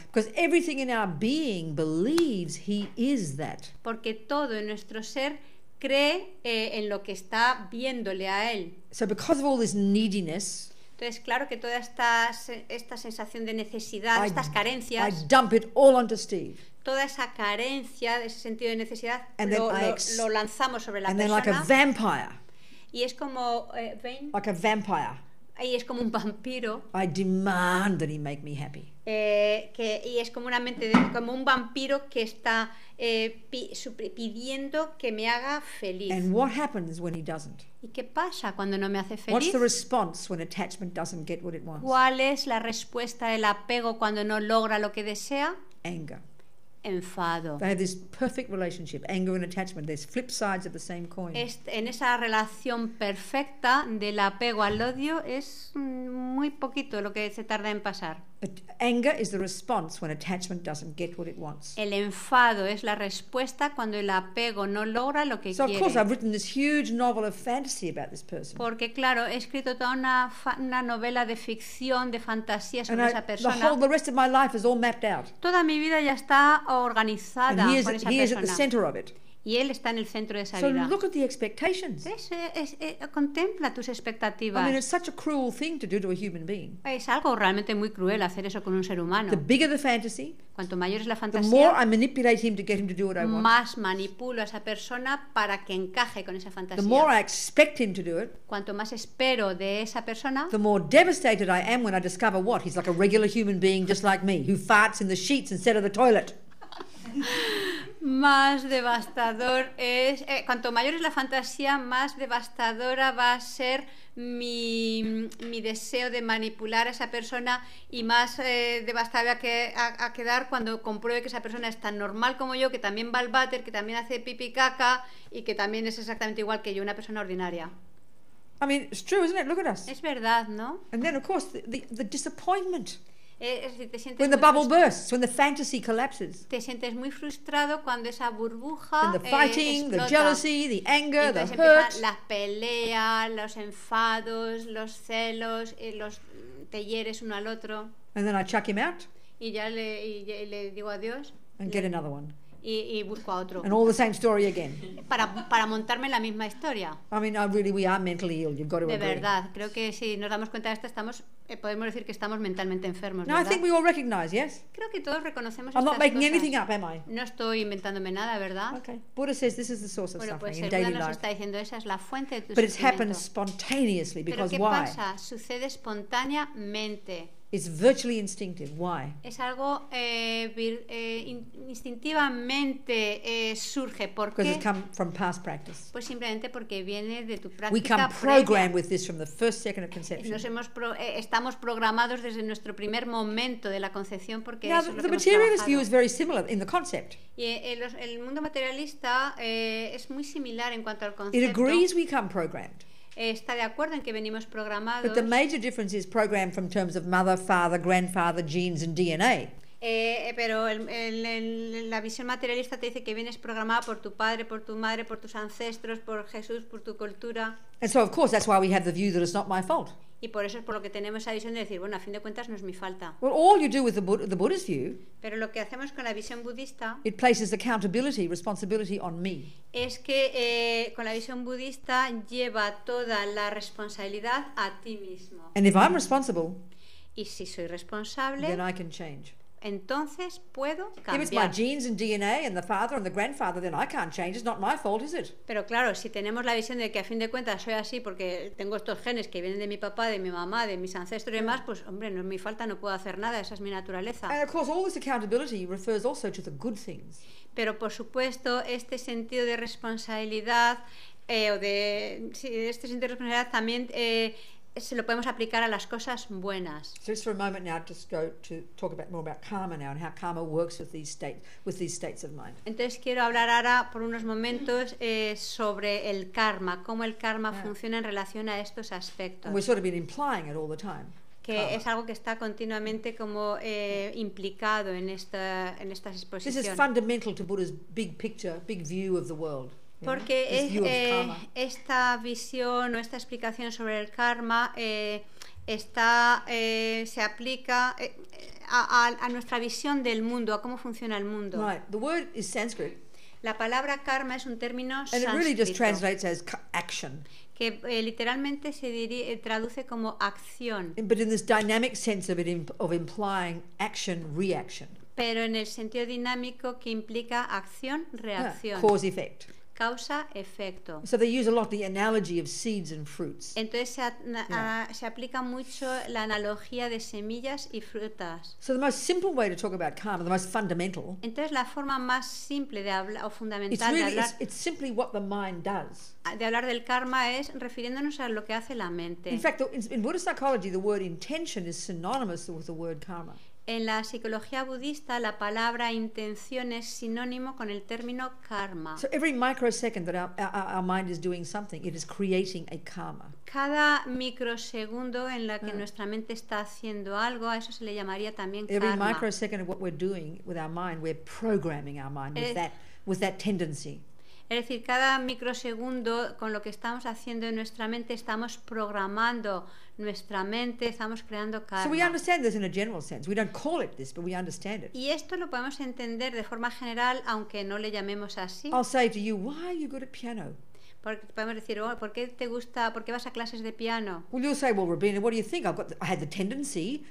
Porque todo en nuestro ser cree eh, en lo que está viéndole a él. So because of all this entonces, claro que toda esta, esta sensación de necesidad, estas carencias, toda esa carencia, ese sentido de necesidad, lo, lanzamos sobre la persona. y es como eh, like a vampire y es como un vampiro. I demand that he make me happy. Eh, que, y es como una mente, de, como un vampiro que está eh, pi, pidiendo que me haga feliz. And what happens when he doesn't? ¿Y qué pasa cuando no me hace feliz? What's the response when attachment doesn't get what it wants? ¿Cuál es la respuesta del apego cuando no logra lo que desea? Anger enfado. They have this perfect relationship, anger and attachment. There's flip sides of the same coin. Este, en esa relación perfecta del apego al odio es muy poquito lo que se tarda en pasar. But anger is the response when attachment doesn't get what it wants. El enfado es la respuesta cuando el apego no logra lo que so quiere. So of course I've written this huge novel of fantasy about this person. Porque claro, he escrito toda una, una novela de ficción, de fantasía sobre And esa I, persona. The whole, the rest of my life is all mapped out. Toda mi vida ya está organizada and he is, por esa he is at the persona. center of it. Y él está en el centro de esa So vida. look at the expectations. Eh, es, es, eh, es- contempla tus I mean, expectativas. it's such a cruel thing to do to a human being. Es algo realmente muy cruel hacer eso con un ser humano. The bigger the fantasy, Cuanto mayor es la the more fantasía, I manipulate him to get him to do what I want. más manipulo a esa persona para que encaje con esa fantasía. The more I expect him to do it, Cuanto más espero de esa persona, the more devastated I am when I discover what? He's like a regular human being just like me, who farts in the sheets instead of the toilet más devastador es. Eh, cuanto mayor es la fantasía, más devastadora va a ser mi, mi deseo de manipular a esa persona y más eh, devastadora que, a, quedar cuando compruebe que esa persona es tan normal como yo, que también va al váter, que también hace pipi caca y que también es exactamente igual que yo, una persona ordinaria. I mean, true, isn't it? Look at us. Es verdad, ¿no? And then, of course, the, the disappointment. Eh, es decir, te sientes when the bubble bursts, when the fantasy collapses. Te sientes muy frustrado cuando esa burbuja Then the eh, fighting, eh, the jealousy, the anger, Entonces the hurt. Las peleas, los enfados, los celos, eh, los te hieres uno al otro. And then I chuck him out. Y ya le, y, y le digo adiós. And le, get another one y, y busco a otro. And all the same story again. Para, para montarme la misma historia. I mean, I really, we are mentally ill. You've got to de agree. verdad, creo que si nos damos cuenta de esto, estamos, eh, podemos decir que estamos mentalmente enfermos. No, I think we all recognize, yes? Creo que todos reconocemos I'm estas not making cosas. anything up, am I? No estoy inventándome nada, ¿verdad? Okay. Buddha says this is the source bueno, pues suffering pues, in daily nos está diciendo esa es la fuente de tu But it happens spontaneously because Pero ¿qué why? pasa? Sucede espontáneamente. It's virtually instinctive. Why? Es algo eh, eh, instintivamente eh, surge porque. Pues simplemente porque viene de tu práctica. We can program with this from the first second of conception. estamos programados desde nuestro primer momento de la concepción porque. view Y el, mundo materialista es muy similar en cuanto al concepto. It we come programmed. está de acuerdo en que venimos programados. But the major difference is programmed from terms of mother, father, grandfather, genes and DNA. Eh, eh, pero el, el, el, la visión materialista te dice que vienes programada por tu padre, por tu madre, por tus ancestros, por Jesús, por tu cultura. And so, of course, that's why we have the view that it's not my fault. Y por eso es por lo que tenemos esa visión de decir, bueno, a fin de cuentas no es mi falta. Pero lo que hacemos con la visión budista. It places accountability, responsibility on me. Es que eh, con la visión budista lleva toda la responsabilidad a ti mismo. And if I'm responsible. Y si soy responsable. Then I can change entonces puedo cambiar. Pero claro, si tenemos la visión de que a fin de cuentas soy así porque tengo estos genes que vienen de mi papá, de mi mamá, de mis ancestros y mm. demás, pues hombre, no es mi falta, no puedo hacer nada, esa es mi naturaleza. Pero por supuesto, este sentido de responsabilidad eh, o de este de también eh, se lo podemos aplicar a las cosas buenas. Entonces quiero hablar ahora por unos momentos eh, sobre el karma, cómo el karma ah. funciona en relación a estos aspectos. que es algo que está continuamente como eh, implicado en esta en estas exposiciones. fundamental of the world. Porque eh, esta visión o esta explicación sobre el karma eh, está, eh, se aplica a, nuestra visión del mundo, a cómo funciona el mundo. La palabra karma es un término sánscrito. que literalmente se traduce como acción. Pero en el sentido dinámico que implica acción, reacción. Cause Causa-efecto. So they use a lot the analogy of seeds and fruits. Entonces se, yeah. a, se aplica mucho la analogía de semillas y frutas. So the most simple way to talk about karma, the most fundamental. Entonces la forma más simple de hablar o fundamental really, de hablar. It's, it's simply what the mind does. De hablar del karma es refiriéndonos a lo que hace la mente. In fact, in, in Buddhist psychology, the word intention is synonymous with the word karma. En la psicología budista, la palabra intención es sinónimo con el término karma. Cada microsegundo en la que ah. nuestra mente está haciendo algo, a eso se le llamaría también karma. Es decir, cada microsegundo con lo que estamos haciendo en nuestra mente estamos programando nuestra mente, estamos creando karma. So we understand this in a general sense. We don't call it this, but we understand it. Y esto lo podemos entender de forma general, aunque no le llamemos así. I'll say to you, why are you good at piano? Porque podemos decir, oh, ¿por qué te gusta, por qué vas a clases de piano? Well, you'll say, well, Rabina, what do you think? I've got, the, I had the tendency,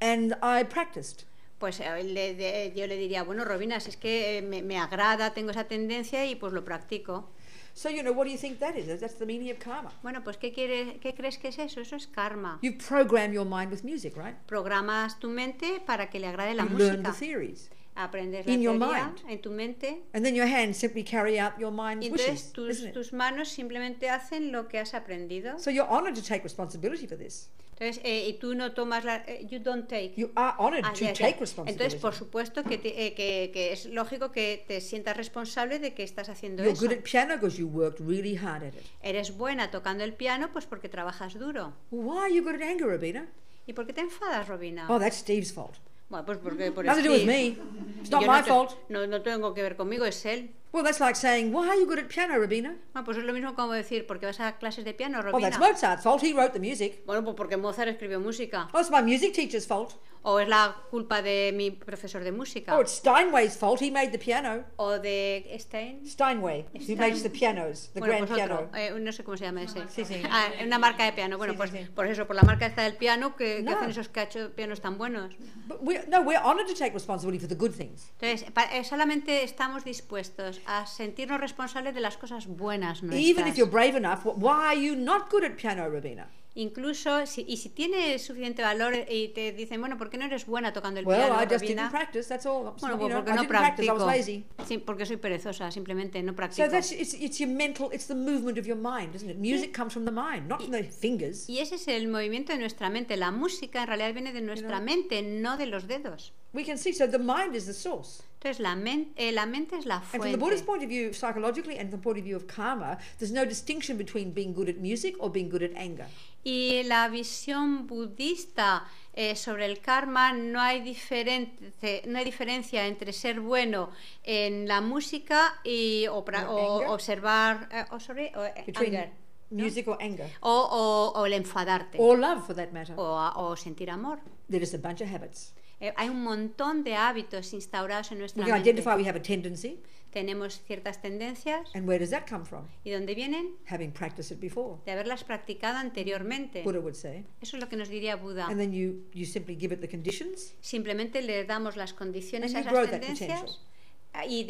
and I practiced. Pues eh, le, de, yo le diría, bueno, Robina, si es que eh, me, me agrada, tengo esa tendencia y pues lo practico. So you know, what do you think that is? That's the meaning of karma. Bueno, pues ¿qué, quiere, qué crees que es eso? Eso es karma. You program your mind with music, right? Programas tu mente para que le agrade la you música. Learn the theories aprender la teoría mind. en tu mente. And then your hands simply carry out your mind Entonces wishes, tus, tus manos simplemente hacen lo que has aprendido. So you're honored to take responsibility for this. Entonces, eh, y tú no tomas la... Eh, you don't take. You are honored ah, to take responsibility. Entonces, por supuesto que, te, eh, que, que, es lógico que te sientas responsable de que estás haciendo you're eso. Good at piano you worked really hard at it. Eres buena tocando el piano pues porque trabajas duro. Why are you good at anger, Robina? ¿Y por qué te enfadas, Robina? Oh, that's Steve's fault. Bueno, pues porque mm. por Nothing to do with me. It's not my no, fault. No, no tengo que ver conmigo, es él. Well, that's like saying, why are you good at piano, Rabina? Ah, pues es lo mismo como decir, porque vas a clases de piano, Rabina. Oh, that's Mozart's fault. He wrote the music. Bueno, pues porque Mozart escribió música. Oh, it's my music teacher's fault. O es la culpa de mi profesor de música. Oh, it's Steinway's fault. He made the piano. O de Stein. Steinway. Stein... He makes the pianos, the bueno, grand pues piano. eh, no sé cómo se llama ese. Sí, sí. Ah, una marca de piano. Bueno, sí, pues sí. por eso, por la marca esta del piano que, no. que hacen esos cachos pianos tan buenos. But we, no, we're honored to take responsibility for the good things. Entonces, eh, solamente estamos dispuestos a sentirnos responsables de las cosas buenas if Incluso, y si tienes suficiente valor y te dicen, bueno, ¿por qué no eres buena tocando el piano? Bueno, porque no practico. Sí, porque soy perezosa, simplemente no practico. y, ese es el movimiento de nuestra mente. La música en realidad viene de nuestra mente, no de los dedos we can see. So the mind is the source. Entonces la, men eh, la mente es la fuente. And from the Buddhist point of view, psychologically, and from the point of view of karma, there's no distinction between being good at music or being good at anger. Y la visión budista eh, sobre el karma no hay, diferente, no hay diferencia entre ser bueno en la música y o, o observar eh, oh, sorry, oh, anger. Music no? or anger. O, o, o el enfadarte. Or love, for that matter. O, o sentir amor. There is a bunch of habits. Eh, hay un montón de hábitos instaurados en nuestra mente. Tenemos ciertas tendencias. ¿Y dónde vienen? De haberlas practicado anteriormente. Eso es lo que nos diría Buda. Simplemente le damos las condiciones a esas tendencias y,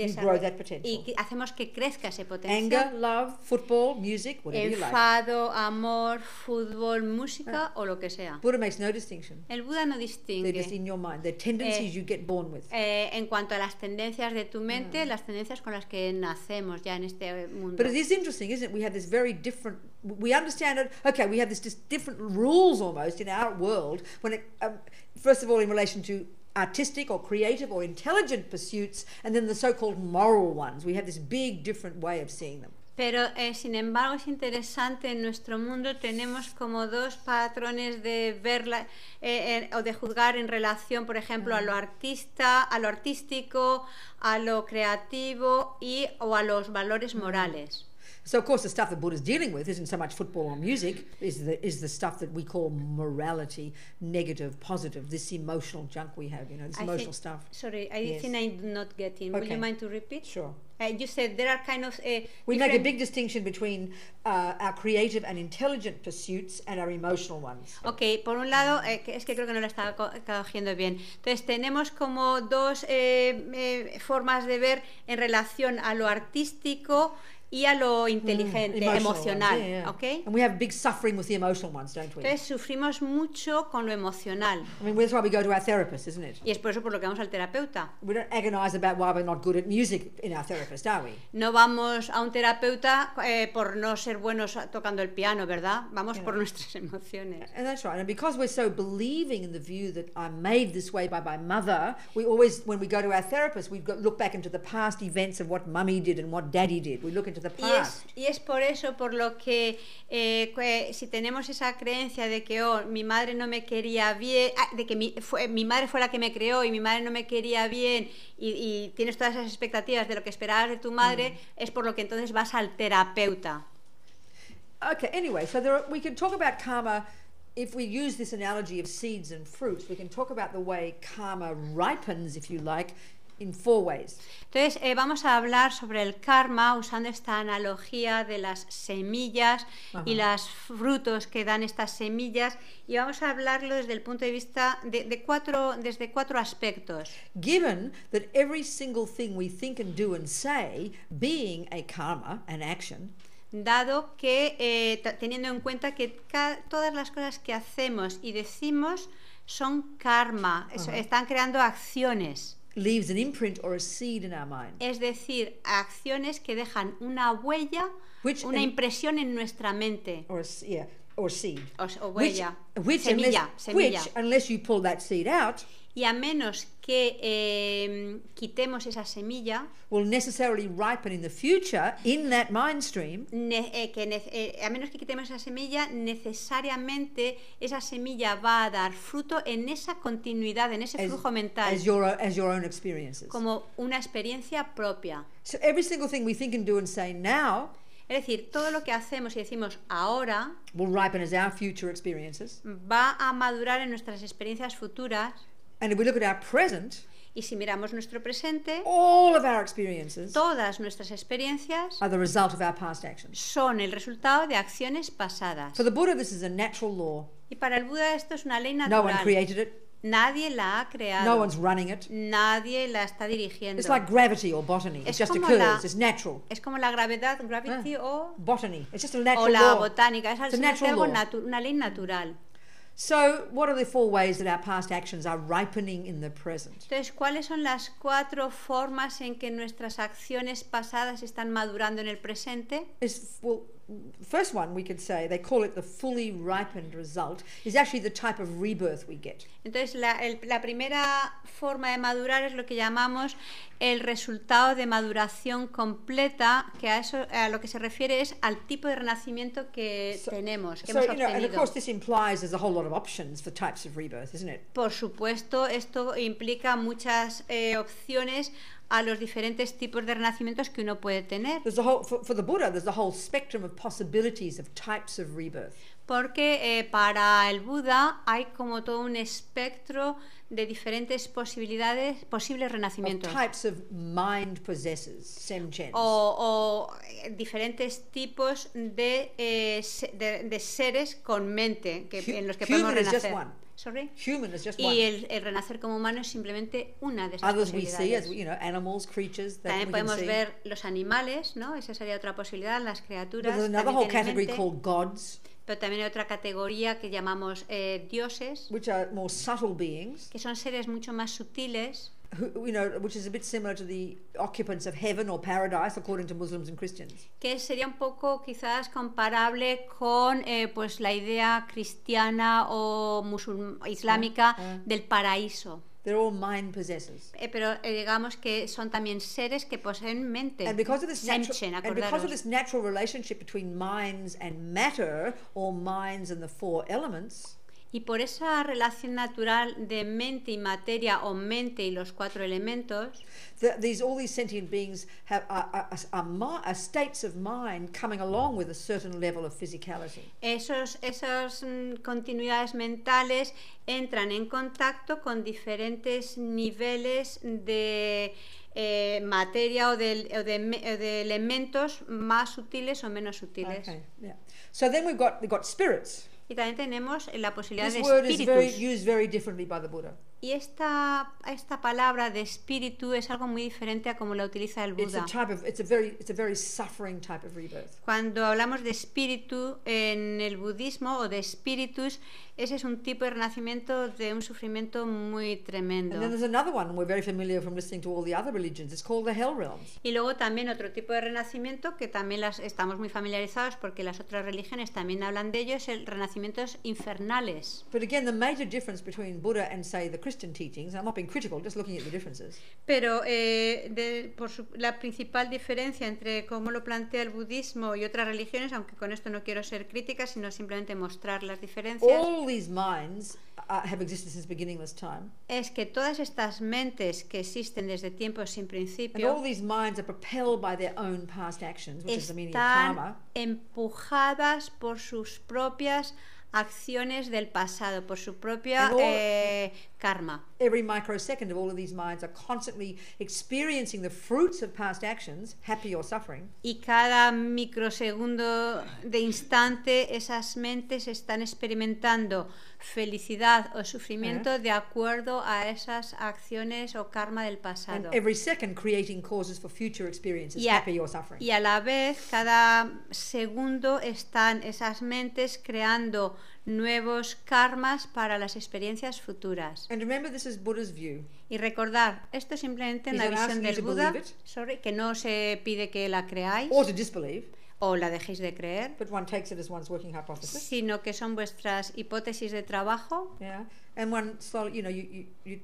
y hacemos que crezca ese potencial. Anger, love, football, music, whatever Enfado, like. amor, fútbol, música ah. o lo que sea. Buddha makes no distinction. El Buda no distingue. Just in your mind. The tendencies eh, you get born with. Eh, en cuanto a las tendencias de tu ah. mente, mm. las tendencias con las que nacemos ya en este mundo. But it is interesting, isn't it? We have this very different we understand it. Okay, we have this different rules almost in our world when it, um, first of all in relation to artistic or creative or intelligent pursuits and then the so-called moral ones. We have this big different way of seeing them. Pero, eh, sin embargo, es interesante, en nuestro mundo tenemos como dos patrones de verla eh, eh, o de juzgar en relación, por ejemplo, a lo artista, a lo artístico, a lo creativo y o a los valores morales. So, of course, the stuff that Buddha's dealing with isn't so much football or music, is the, is the stuff that we call morality, negative, positive, this emotional junk we have, you know, this I emotional think, stuff. Sorry, I yes. think I do not get in. Okay. Would you mind to repeat? Sure. Uh, you said there are kind of. Uh, we make a big distinction between uh, our creative and intelligent pursuits and our emotional ones. Ok, por un lado, eh, es que creo que no lo estaba haciendo cogiendo bien. Entonces, tenemos como dos eh, eh, formas de ver en relación a lo artístico y a lo mm, inteligente, emocional. Yeah, Okay? And we have big suffering with the emotional ones, don't we? Entonces sufrimos mucho con lo emocional. I mean, that's why we go to our therapist, isn't it? Y es por eso por lo que vamos al terapeuta. We don't agonize about why we're not good at music in our therapist, are we? No vamos a un terapeuta eh, por no ser buenos tocando el piano, ¿verdad? Vamos yeah. por nuestras emociones. And that's right. And because we're so believing in the view that I'm made this way by my mother, we always, when we go to our therapist, we look back into the past events of what mummy did and what daddy did. We look into y es, por eso por lo eh, que si tenemos esa creencia de que oh, mi madre no me quería bien, ah, de que mi, madre fue la que me creó y mi madre no me quería bien y, tienes todas esas expectativas de lo que esperabas de tu madre, mm. es por lo que entonces vas al terapeuta. Okay, anyway, so there we can talk about karma if we use this analogy of seeds and fruits, we can talk about the way karma ripens, if you like, four Entonces eh, vamos a hablar sobre el karma usando esta analogía de las semillas y los frutos que dan estas semillas y vamos a hablarlo desde el punto de vista de, cuatro desde cuatro aspectos. Given that every single thing we think and do and say being a karma, an action dado que eh, teniendo en cuenta que todas las cosas que hacemos y decimos son karma, están creando acciones leaves an imprint or a seed in our mind. Es decir, acciones que dejan una huella, una impresión en nuestra mente or seed. O, o huella. Which, which, semilla, unless, semilla. you pull that seed out, y a menos que eh, quitemos esa semilla will necessarily ripen in the future in that mind stream ne, eh, que eh, a menos que quitemos esa semilla necesariamente esa semilla va a dar fruto en esa continuidad en ese flujo mental as your, as your own experiences. como una experiencia propia so every single thing we think and do and say now es decir, todo lo que hacemos y decimos ahora va a madurar en nuestras experiencias futuras. y si miramos nuestro presente, todas nuestras experiencias son el resultado de acciones pasadas. Y para el Buda esto es una ley natural. Nadie la ha creado. No one's running it. Nadie la está dirigiendo. It's like gravity or botany. Es It just occurs. La, It's natural. Es como la gravedad, gravity ah, o botany. It's just a natural O la law. botánica, es algo natu- una ley natural. So, what are the four ways that our past actions are ripening in the present? Entonces, ¿cuáles son las cuatro formas en que nuestras acciones pasadas están madurando en el presente? Is, well, first one we could say they call it the fully ripened result is actually the type of rebirth we get. Entonces la, el, la primera forma de madurar es lo que llamamos el resultado de maduración completa, que a eso a lo que se refiere es al tipo de renacimiento que so, tenemos, que so, hemos obtenido. You know, and of course this implies there's a whole lot of options for types of rebirth, isn't it? Por supuesto, esto implica muchas eh, opciones a los diferentes tipos de renacimientos que uno puede tener. Porque eh, para el Buda hay como todo un espectro de diferentes posibilidades, posibles renacimientos. O, o eh, diferentes tipos eh, de, de, seres con mente que, en los que podemos renacer. Y el, renacer como humano es simplemente una de esas posibilidades. También podemos ver los animales, ¿no? Esa sería otra posibilidad, las criaturas. pero también hay otra categoría que llamamos eh, dioses, que son seres mucho más sutiles, who, you know, which is a bit similar to the occupants of heaven or paradise according to Muslims and Christians. Que sería un poco quizás comparable con eh, pues la idea cristiana o musulm islámica uh, uh, del paraíso. They're all mind possessors. Eh, pero eh, digamos que son también seres que poseen mente. And because of this natural, Senchen, and because of this natural relationship between minds and matter, or minds and the four elements. Y por esa relación natural de mente y materia o mente y los cuatro elementos, Esos esas mm, continuidades mentales entran en contacto con diferentes niveles de eh, materia o de, elementos más sutiles o menos sutiles. So then we've got got spirits y también tenemos la posibilidad This de espíritus. Word is very, used very differently by the Buddha. Y esta, esta palabra de espíritu es algo muy diferente a como la utiliza el Buda. Cuando hablamos de espíritu en el budismo o de espíritus, ese es un tipo de renacimiento de un sufrimiento muy tremendo. Y luego también otro tipo de renacimiento que también las, estamos muy familiarizados porque las otras religiones también hablan de ello, es el renacimientos infernales. Pero por la principal diferencia entre cómo lo plantea el budismo y otras religiones, aunque con esto no quiero ser crítica, sino simplemente mostrar las diferencias. Uh, es que todas estas mentes que existen desde tiempos sin principio. están empujadas por sus propias acciones del pasado, por su propia karma. Every microsecond of all of these minds are constantly experiencing the fruits of past actions, happy or suffering. Y cada microsegundo de instante esas mentes están experimentando felicidad o sufrimiento yeah. de acuerdo a esas acciones o karma del pasado. And every second creating causes for future experiences, a, happy or suffering. Y a la vez cada segundo están esas mentes creando nuevos karmas para las experiencias futuras. Y recordar, esto es simplemente una la visión del Buda, que no se pide que la creáis o la dejéis de creer, sino que son vuestras hipótesis de trabajo. Yeah. And one slowly, you know, you, you,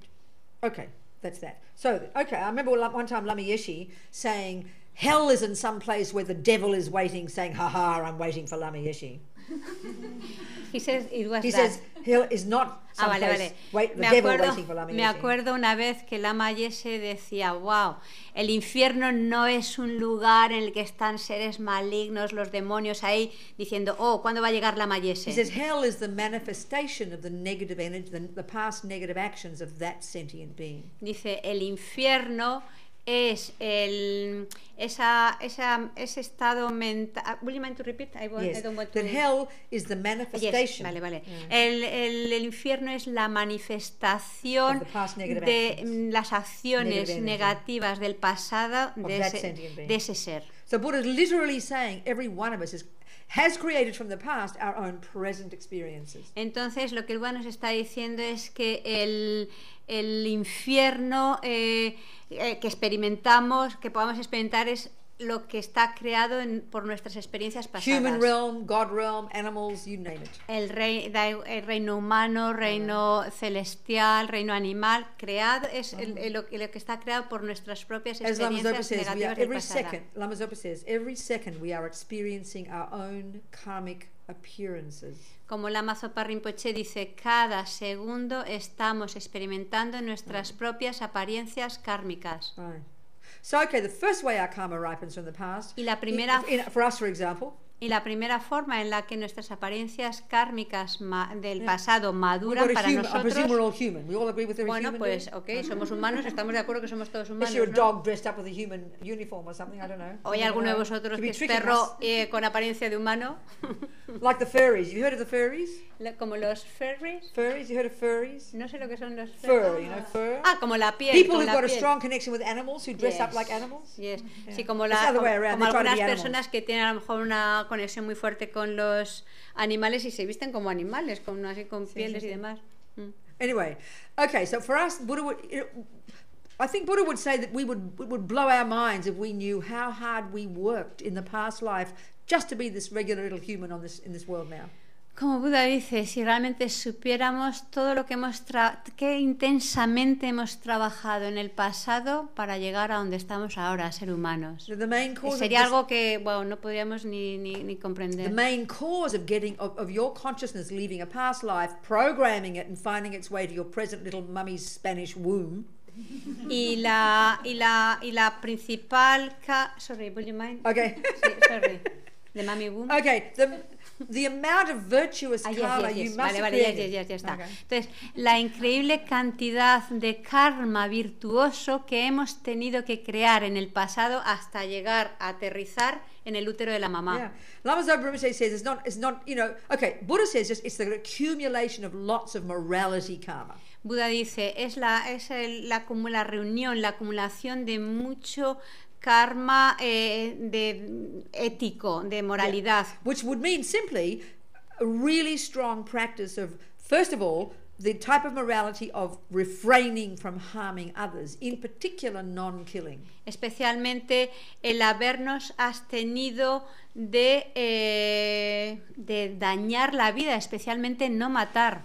okay, that's that. So, okay, I remember one time Lama Yeshe saying, Hell is in some place where the devil is waiting, saying, ha ha, I'm waiting for Lama He says it was He that. says hell is not Ah, vale, vale. Wait, the me, devil acuerdo, waiting for Lama me acuerdo una vez que Lama Yeshe decía, wow, el infierno no es un lugar en el que están seres malignos, los demonios ahí, diciendo, oh, ¿cuándo va a llegar Lama Yeshe? He says hell is the manifestation of the negative energy, the, the past negative actions of that sentient being. Dice, el infierno es el esa, esa ese estado mental ah, will you mind to repeat I, want, yes. I don't want to... hell is the manifestation yes. vale vale mm. el, el, el, infierno es la manifestación de mm, las acciones negativas del pasado de ese, de ese ser so Buddha is literally saying every one of us is Has created from the past our own present experiences. Entonces lo que el bueno nos está diciendo es que el, el infierno eh, eh, que experimentamos, que podamos experimentar es lo que está creado por nuestras experiencias pasadas. El, reino humano, reino celestial, reino animal, creado es lo, que está creado por nuestras propias experiencias negativas pasadas. Como Lama Zopa Rinpoche dice, cada segundo estamos experimentando nuestras propias apariencias kármicas. So, okay, the first way our karma ripens from the past. Y la primera. In, in, for us, for example. Y la primera forma en la que nuestras apariencias kármicas del eh, pasado maduran para nosotros. Bueno, pues, ok, somos humanos, estamos de acuerdo que somos todos humanos. ¿no? ¿O hay alguno de vosotros que es perro eh, con apariencia de humano? like the fairies. You heard of the fairies? como los fairies. Fairies, you heard of furries? No sé lo que son los furries. Ah, como la piel. Sí, como, la, como algunas personas que tienen a lo mejor una conexión muy fuerte con los animales y se visten como animales, con, así con pieles y demás. Mm. Anyway, okay, so for us, Buddha would, I think Buddha would say that we would, would blow our minds if we knew how hard we worked in the past life just to be this regular little human on this, in this world now. Como Buda dice, si realmente supiéramos todo lo que hemos, tra qué intensamente hemos trabajado en el pasado para llegar a donde estamos ahora, a ser humanos. Sería algo que, bueno, no podríamos ni, ni, ni comprender. The main cause of getting of, of your consciousness leaving a past life, programming it and finding its way to your present little mummy's Spanish womb. Y la y la y la principal ca sorry, would you mind? Okay. Sí, sorry. The mummy womb. Okay, the The amount of virtuous ah, karma yes, yes. you must vale, vale, ya, ya, está. Okay. Entonces, la increíble cantidad de karma virtuoso que hemos tenido que crear en el pasado hasta llegar a aterrizar en el útero de la mamá. Yeah. Lama Zoba Rinpoche says it's not, it's not, you know, okay, Buddha says it's, it's the accumulation of lots of morality karma. Buda dice, es la, es el, la, la reunión, la acumulación de mucho karma eh, de ético, de moralidad. Which would mean simply a really strong practice of, first of all, the type of morality of refraining from harming others, in particular non-killing. Especialmente el habernos abstenido eh, de, dañar la vida, especialmente no matar.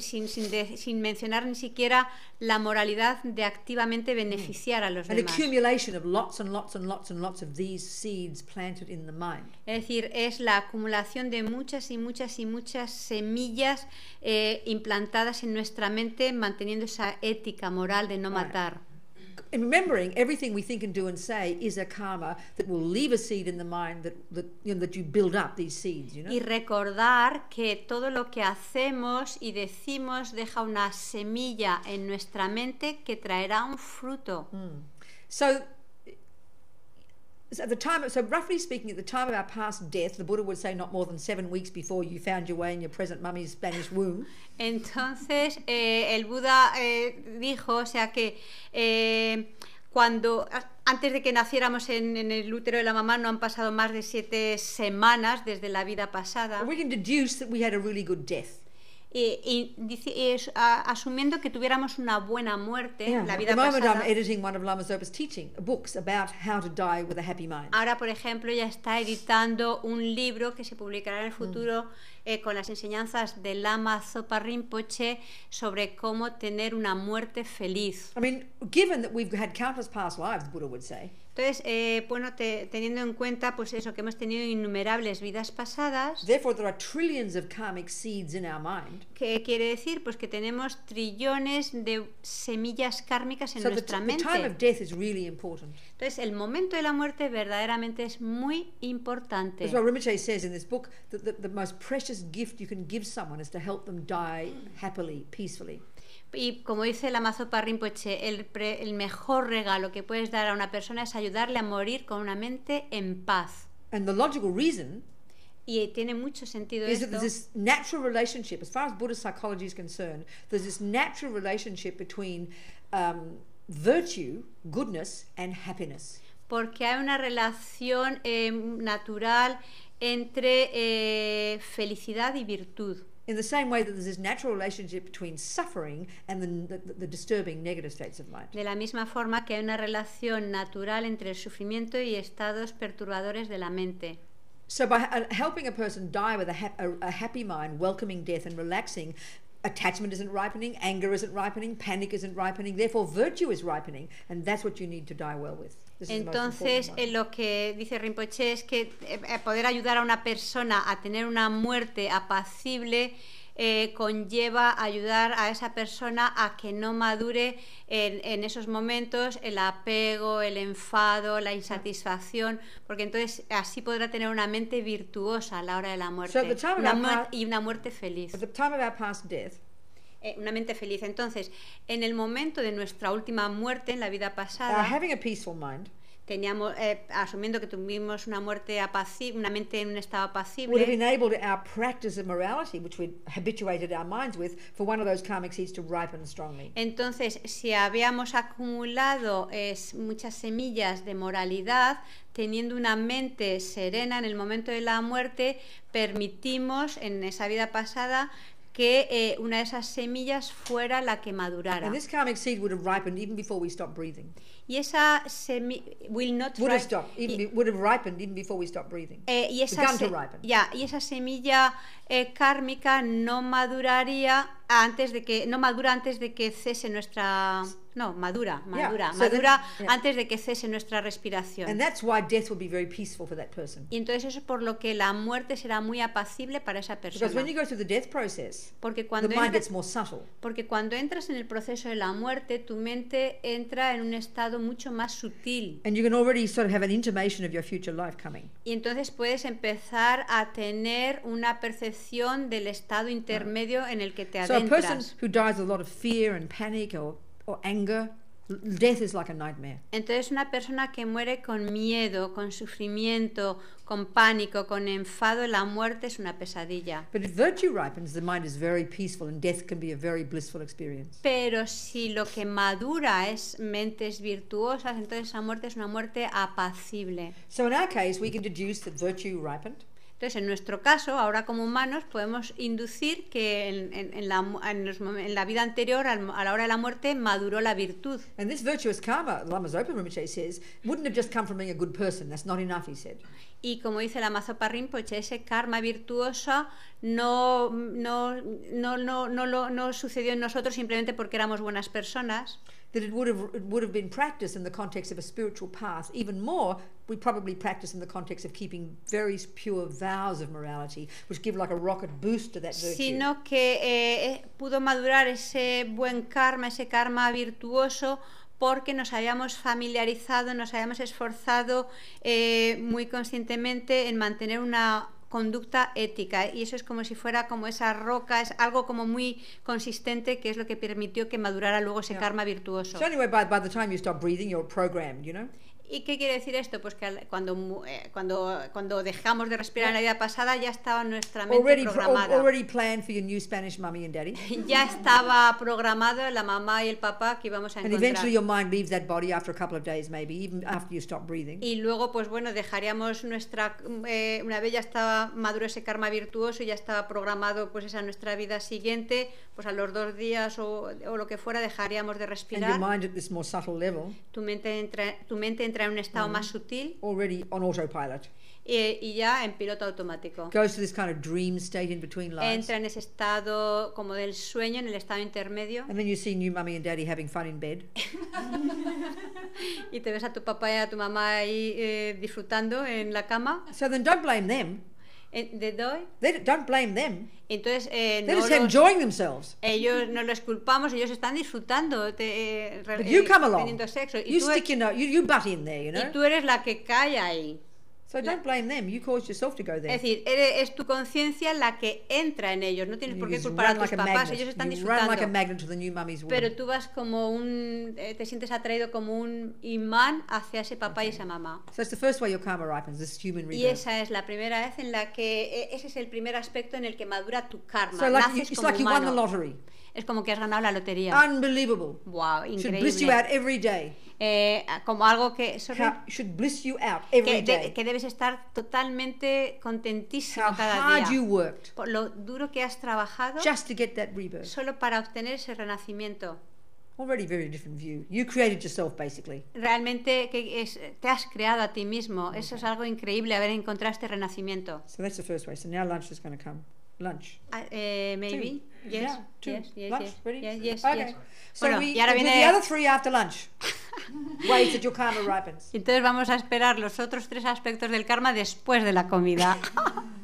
sin, mencionar ni siquiera la moralidad de activamente mm. beneficiar a los demás. Es decir, es la acumulación de muchas y muchas y muchas semillas eh, implantadas en nuestra mente, manteniendo esa ética moral de no matar. and remembering everything we think and do and say is a karma that will leave a seed in the mind that, that, you, know, that you build up these seeds, you know? Y recordar que todo lo que hacemos y decimos deja una semilla en nuestra mente que traerá un fruto. Mm. So so at the time, so roughly speaking, at the time of our past death, the Buddha would say not more than seven weeks before you found your way in your present mummy's Spanish womb. Entonces, eh, el Buda eh, dijo, o sea que eh, cuando antes de que naciéramos en, en, el útero de la mamá no han pasado más de siete semanas desde la vida pasada. We can deduce that we had a really good death. y asumiendo que tuviéramos una buena muerte la vida Ahora, por ejemplo, ya está editando un libro que se publicará en el mm. futuro eh, con las enseñanzas de Lama Zopa Rinpoche sobre cómo tener una muerte feliz. Entonces, eh, bueno, teniendo en cuenta pues eso que hemos tenido innumerables vidas pasadas, therefore ¿Qué quiere decir? Pues que tenemos trillones de semillas kármicas en so nuestra mente. Entonces, el momento de la muerte verdaderamente es muy importante. That's why Rinpoche says in this book that the, the most precious gift you can give someone is to help them die happily, peacefully y como dice pues, eh, el amazo Rinpoche, el, mejor regalo que puedes dar a una persona es ayudarle a morir con una mente en paz. y eh, tiene mucho sentido esto. Porque hay una relación eh, natural entre felicidad y virtud. in the same way that there's this natural relationship between suffering and the, the, the, disturbing negative states of mind. De la misma forma que hay una relación natural entre el sufrimiento y estados perturbadores de la mente. So by uh, helping a person die with a, ha a happy mind, welcoming death and relaxing, attachment isn't ripening, anger isn't ripening, panic isn't ripening, therefore virtue is ripening, and that's what you need to die well with. Entonces, lo que dice Rinpoche es que eh, poder ayudar a una persona a tener una muerte apacible eh, conlleva ayudar a esa persona a que no madure en, esos momentos el apego, el enfado, la insatisfacción, porque entonces así podrá tener una mente virtuosa a la hora de la muerte, y una muerte feliz. Eh, una mente feliz. Entonces, en el momento de nuestra última muerte en la vida pasada, teníamos, eh, asumiendo que tuvimos una muerte apacible, una mente en un estado apacible, Entonces, si habíamos acumulado es, muchas semillas de moralidad, teniendo una mente serena en el momento de la muerte, permitimos en esa vida pasada que eh, una de esas semillas fuera la que madurara. And this karmic seed would have ripened even before we stopped breathing. Y esa semilla will not would have stopped even, would have ripened even before we stopped breathing. Eh, y esa Begun to ripen. Ya y esa semilla eh, kármica no maduraría antes de que no madura antes de que cese nuestra no, madura, madura, madura antes de que cese nuestra respiración. Y entonces eso es por lo que la muerte será muy apacible para esa persona. porque cuando Porque cuando entras en el proceso de la muerte, tu mente entra en un estado mucho más sutil. Y entonces puedes empezar a tener una percepción del estado ah. intermedio en el que te adentras o anger, death is like a nightmare. Entonces una persona que muere con miedo, con sufrimiento, con pánico, con enfado, la muerte es una pesadilla. But if virtue ripens, the mind is very peaceful and death can be a very blissful experience. Pero si lo que madura es mentes virtuosas, entonces la muerte es una muerte apacible. So in our case, we can deduce that virtue ripened. Entonces, en nuestro caso, ahora como humanos, podemos inducir que en, la, vida anterior, a la hora de la muerte, maduró la virtud. Y como dice la Mazopa ese karma virtuoso no, no, no, no, no, no sucedió en nosotros simplemente porque éramos buenas personas that it would have it would have been practiced in the context of a spiritual path. Even more, we probably practice in the context of keeping very pure vows of morality, which give like a rocket boost to that virtue. Sino que eh, pudo madurar ese buen karma, ese karma virtuoso porque nos habíamos familiarizado, nos habíamos esforzado eh, muy conscientemente en mantener una conducta ética ¿eh? y eso es como si fuera como esa roca, es algo como muy consistente que es lo que permitió que madurara luego ese karma virtuoso. ¿Y qué quiere decir esto? Pues que cuando, eh, cuando, cuando dejamos de respirar en la vida pasada ya estaba nuestra mente programada. ya estaba programada la mamá y el papá que íbamos a encontrar. a Y luego pues bueno, dejaríamos nuestra eh, una vez ya estaba maduro ese karma virtuoso y ya estaba programado pues esa nuestra vida siguiente, pues a los dos días o, lo que fuera dejaríamos de respirar. Tu mente entra tu mente entra entra en un estado mm más sutil. Already on autopilot. Y, y, ya en piloto automático. Goes to this kind of dream state in between lives. Entra en ese estado como del sueño, en el estado intermedio. And then you see new mommy and daddy having fun in bed. y te ves a tu papá y a tu mamá ahí eh, disfrutando en la cama. So then don't blame them blame them. Entonces, eh, enjoying themselves. ellos no los culpamos, ellos están disfrutando eh, you eh, along. teniendo sexo. stick you, in there, you y tú eres la que cae ahí. So don't blame them. You caused yourself to go Es decir, es tu conciencia la que entra en ellos. No tienes por qué culpar a tus papás. Ellos están you disfrutando. Pero tú vas como un, eh, te sientes atraído como un imán hacia ese papá y esa mamá. Y esa es la primera vez en la que e, ese es el primer aspecto en el que madura tu karma. humano. Es como que has ganado la lotería. Unbelievable. Wow, increíble. Should you eh, como algo que, que, debes estar totalmente contentísimo cada día por lo duro que has trabajado solo para obtener ese renacimiento. Realmente que te has creado a ti mismo. Eso es algo increíble haber encontrado este renacimiento lunch. Uh, uh, maybe. Two. Yes. Yeah, two. Yes, yes, lunch. Yes, ready? Yes, yes, okay. yes. So bueno, we, y ahora viene the other three after lunch. Wait that your karma ripens. Entonces vamos a esperar los otros tres aspectos del karma después de la comida.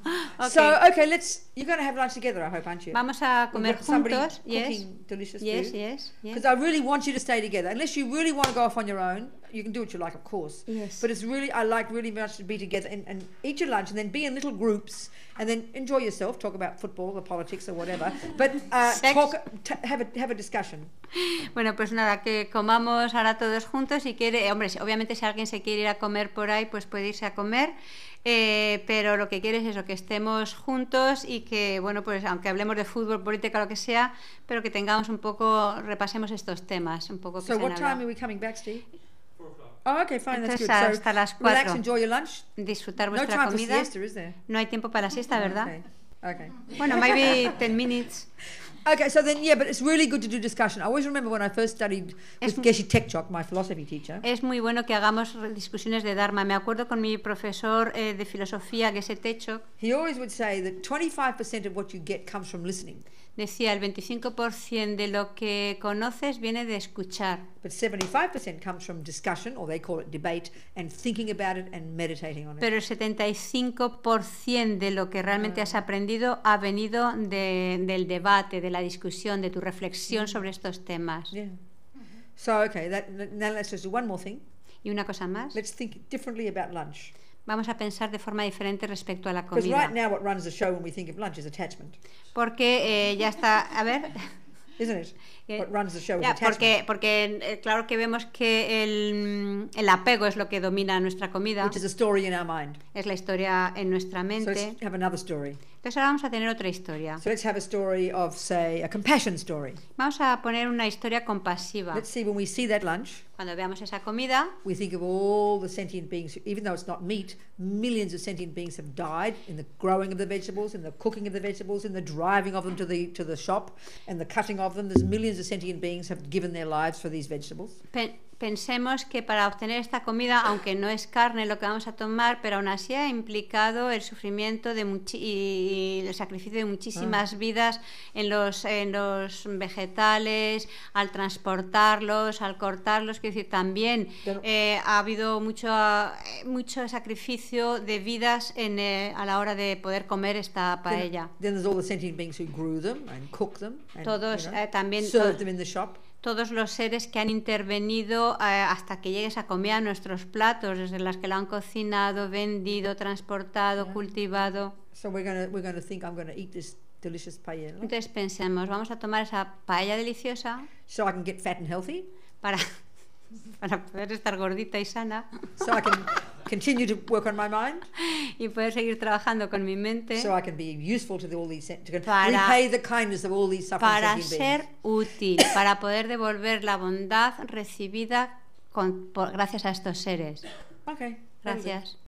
okay. So, okay, let's. You're going to have lunch together, I hope, aren't you? Vamos a comer juntos. Yes. Delicious yes, food. yes, yes. Because I really want you to stay together. Unless you really want to go off on your own, you can do what you like, of course. Yes. But it's really, I like really much to be together and, and eat your lunch and then be in little groups and then enjoy yourself, talk about football or politics or whatever. But uh, talk, have, a, have a discussion. Bueno, pues nada, que comamos ahora todos juntos y quiere, hombre, obviamente si alguien se quiere ir a comer por ahí, pues puede irse a comer. Eh, pero lo que quieres es eso, que estemos juntos y que, bueno, pues aunque hablemos de fútbol, política, lo que sea, pero que tengamos un poco, repasemos estos temas, un poco que Steve? okay, fine, Entonces, that's good. hasta las 4. Disfrutar vuestra comida. no hay tiempo para la siesta, ¿verdad? Okay. Bueno, maybe 10 minutes. Okay, so then, yeah, but it's really good to do discussion. I always remember when I first studied with Geshe Tekchok, my philosophy teacher. Es muy bueno que hagamos discusiones de Dharma. Me acuerdo con mi profesor eh, de filosofía, Geshe Tekchok. He always would say that 25% of what you get comes from listening. Decía, el 25% de lo que conoces viene de escuchar. But 75% comes from discussion, or they call it debate, and thinking about it and meditating on it. Pero el 75% de lo que realmente ah. has aprendido ha venido de, del debate, de la discusión, de tu reflexión mm. sobre estos temas. Yeah. So, okay, that, now let's just do one more thing. Y una cosa más. Let's think differently about lunch. Vamos a pensar de forma diferente respecto a la comida. Right now what runs the show when we think of lunch is attachment. Porque eh, ya está, a ver. Isn't it? Yeah, porque, porque eh, claro que vemos que el, mm, el, apego es lo que domina nuestra comida. Which is a story in our mind. Es la historia en nuestra mente. So have another story. Entonces ahora vamos a tener otra historia. So let's have a story of, say, a compassion story. Vamos a poner una historia compasiva. Let's see when we see that lunch. Cuando veamos esa comida. We think of all the sentient beings, even though it's not meat, millions of sentient beings have died in the growing of the vegetables, in the cooking of the vegetables, in the driving of them to the to the shop, and the cutting of them. There's millions millions of sentient beings have given their lives for these vegetables. Pen pensemos que para obtener esta comida, aunque no es carne lo que vamos a tomar, pero aún así ha implicado el sufrimiento de y el sacrificio de muchísimas ah. vidas en los, en los vegetales, al transportarlos, al cortarlos. Quiero decir, también eh, ha habido mucho, eh, mucho sacrificio de vidas eh, a la hora de poder comer esta paella. Then, there's all the beings who grew them and them. And, Todos también. shop todos los seres que han intervenido eh, hasta que llegues a comer nuestros platos, desde las que la han cocinado, vendido, transportado, cultivado. Entonces pensemos, vamos a tomar esa paella deliciosa. Para para poder estar gordita y sana continue to work on my mind. Y poder seguir trabajando con mi mente. So I can be useful to the, all these to para, repay the kindness of all these suffering Para ser útil, para poder devolver la bondad recibida con, por, gracias a estos seres. Okay. Gracias.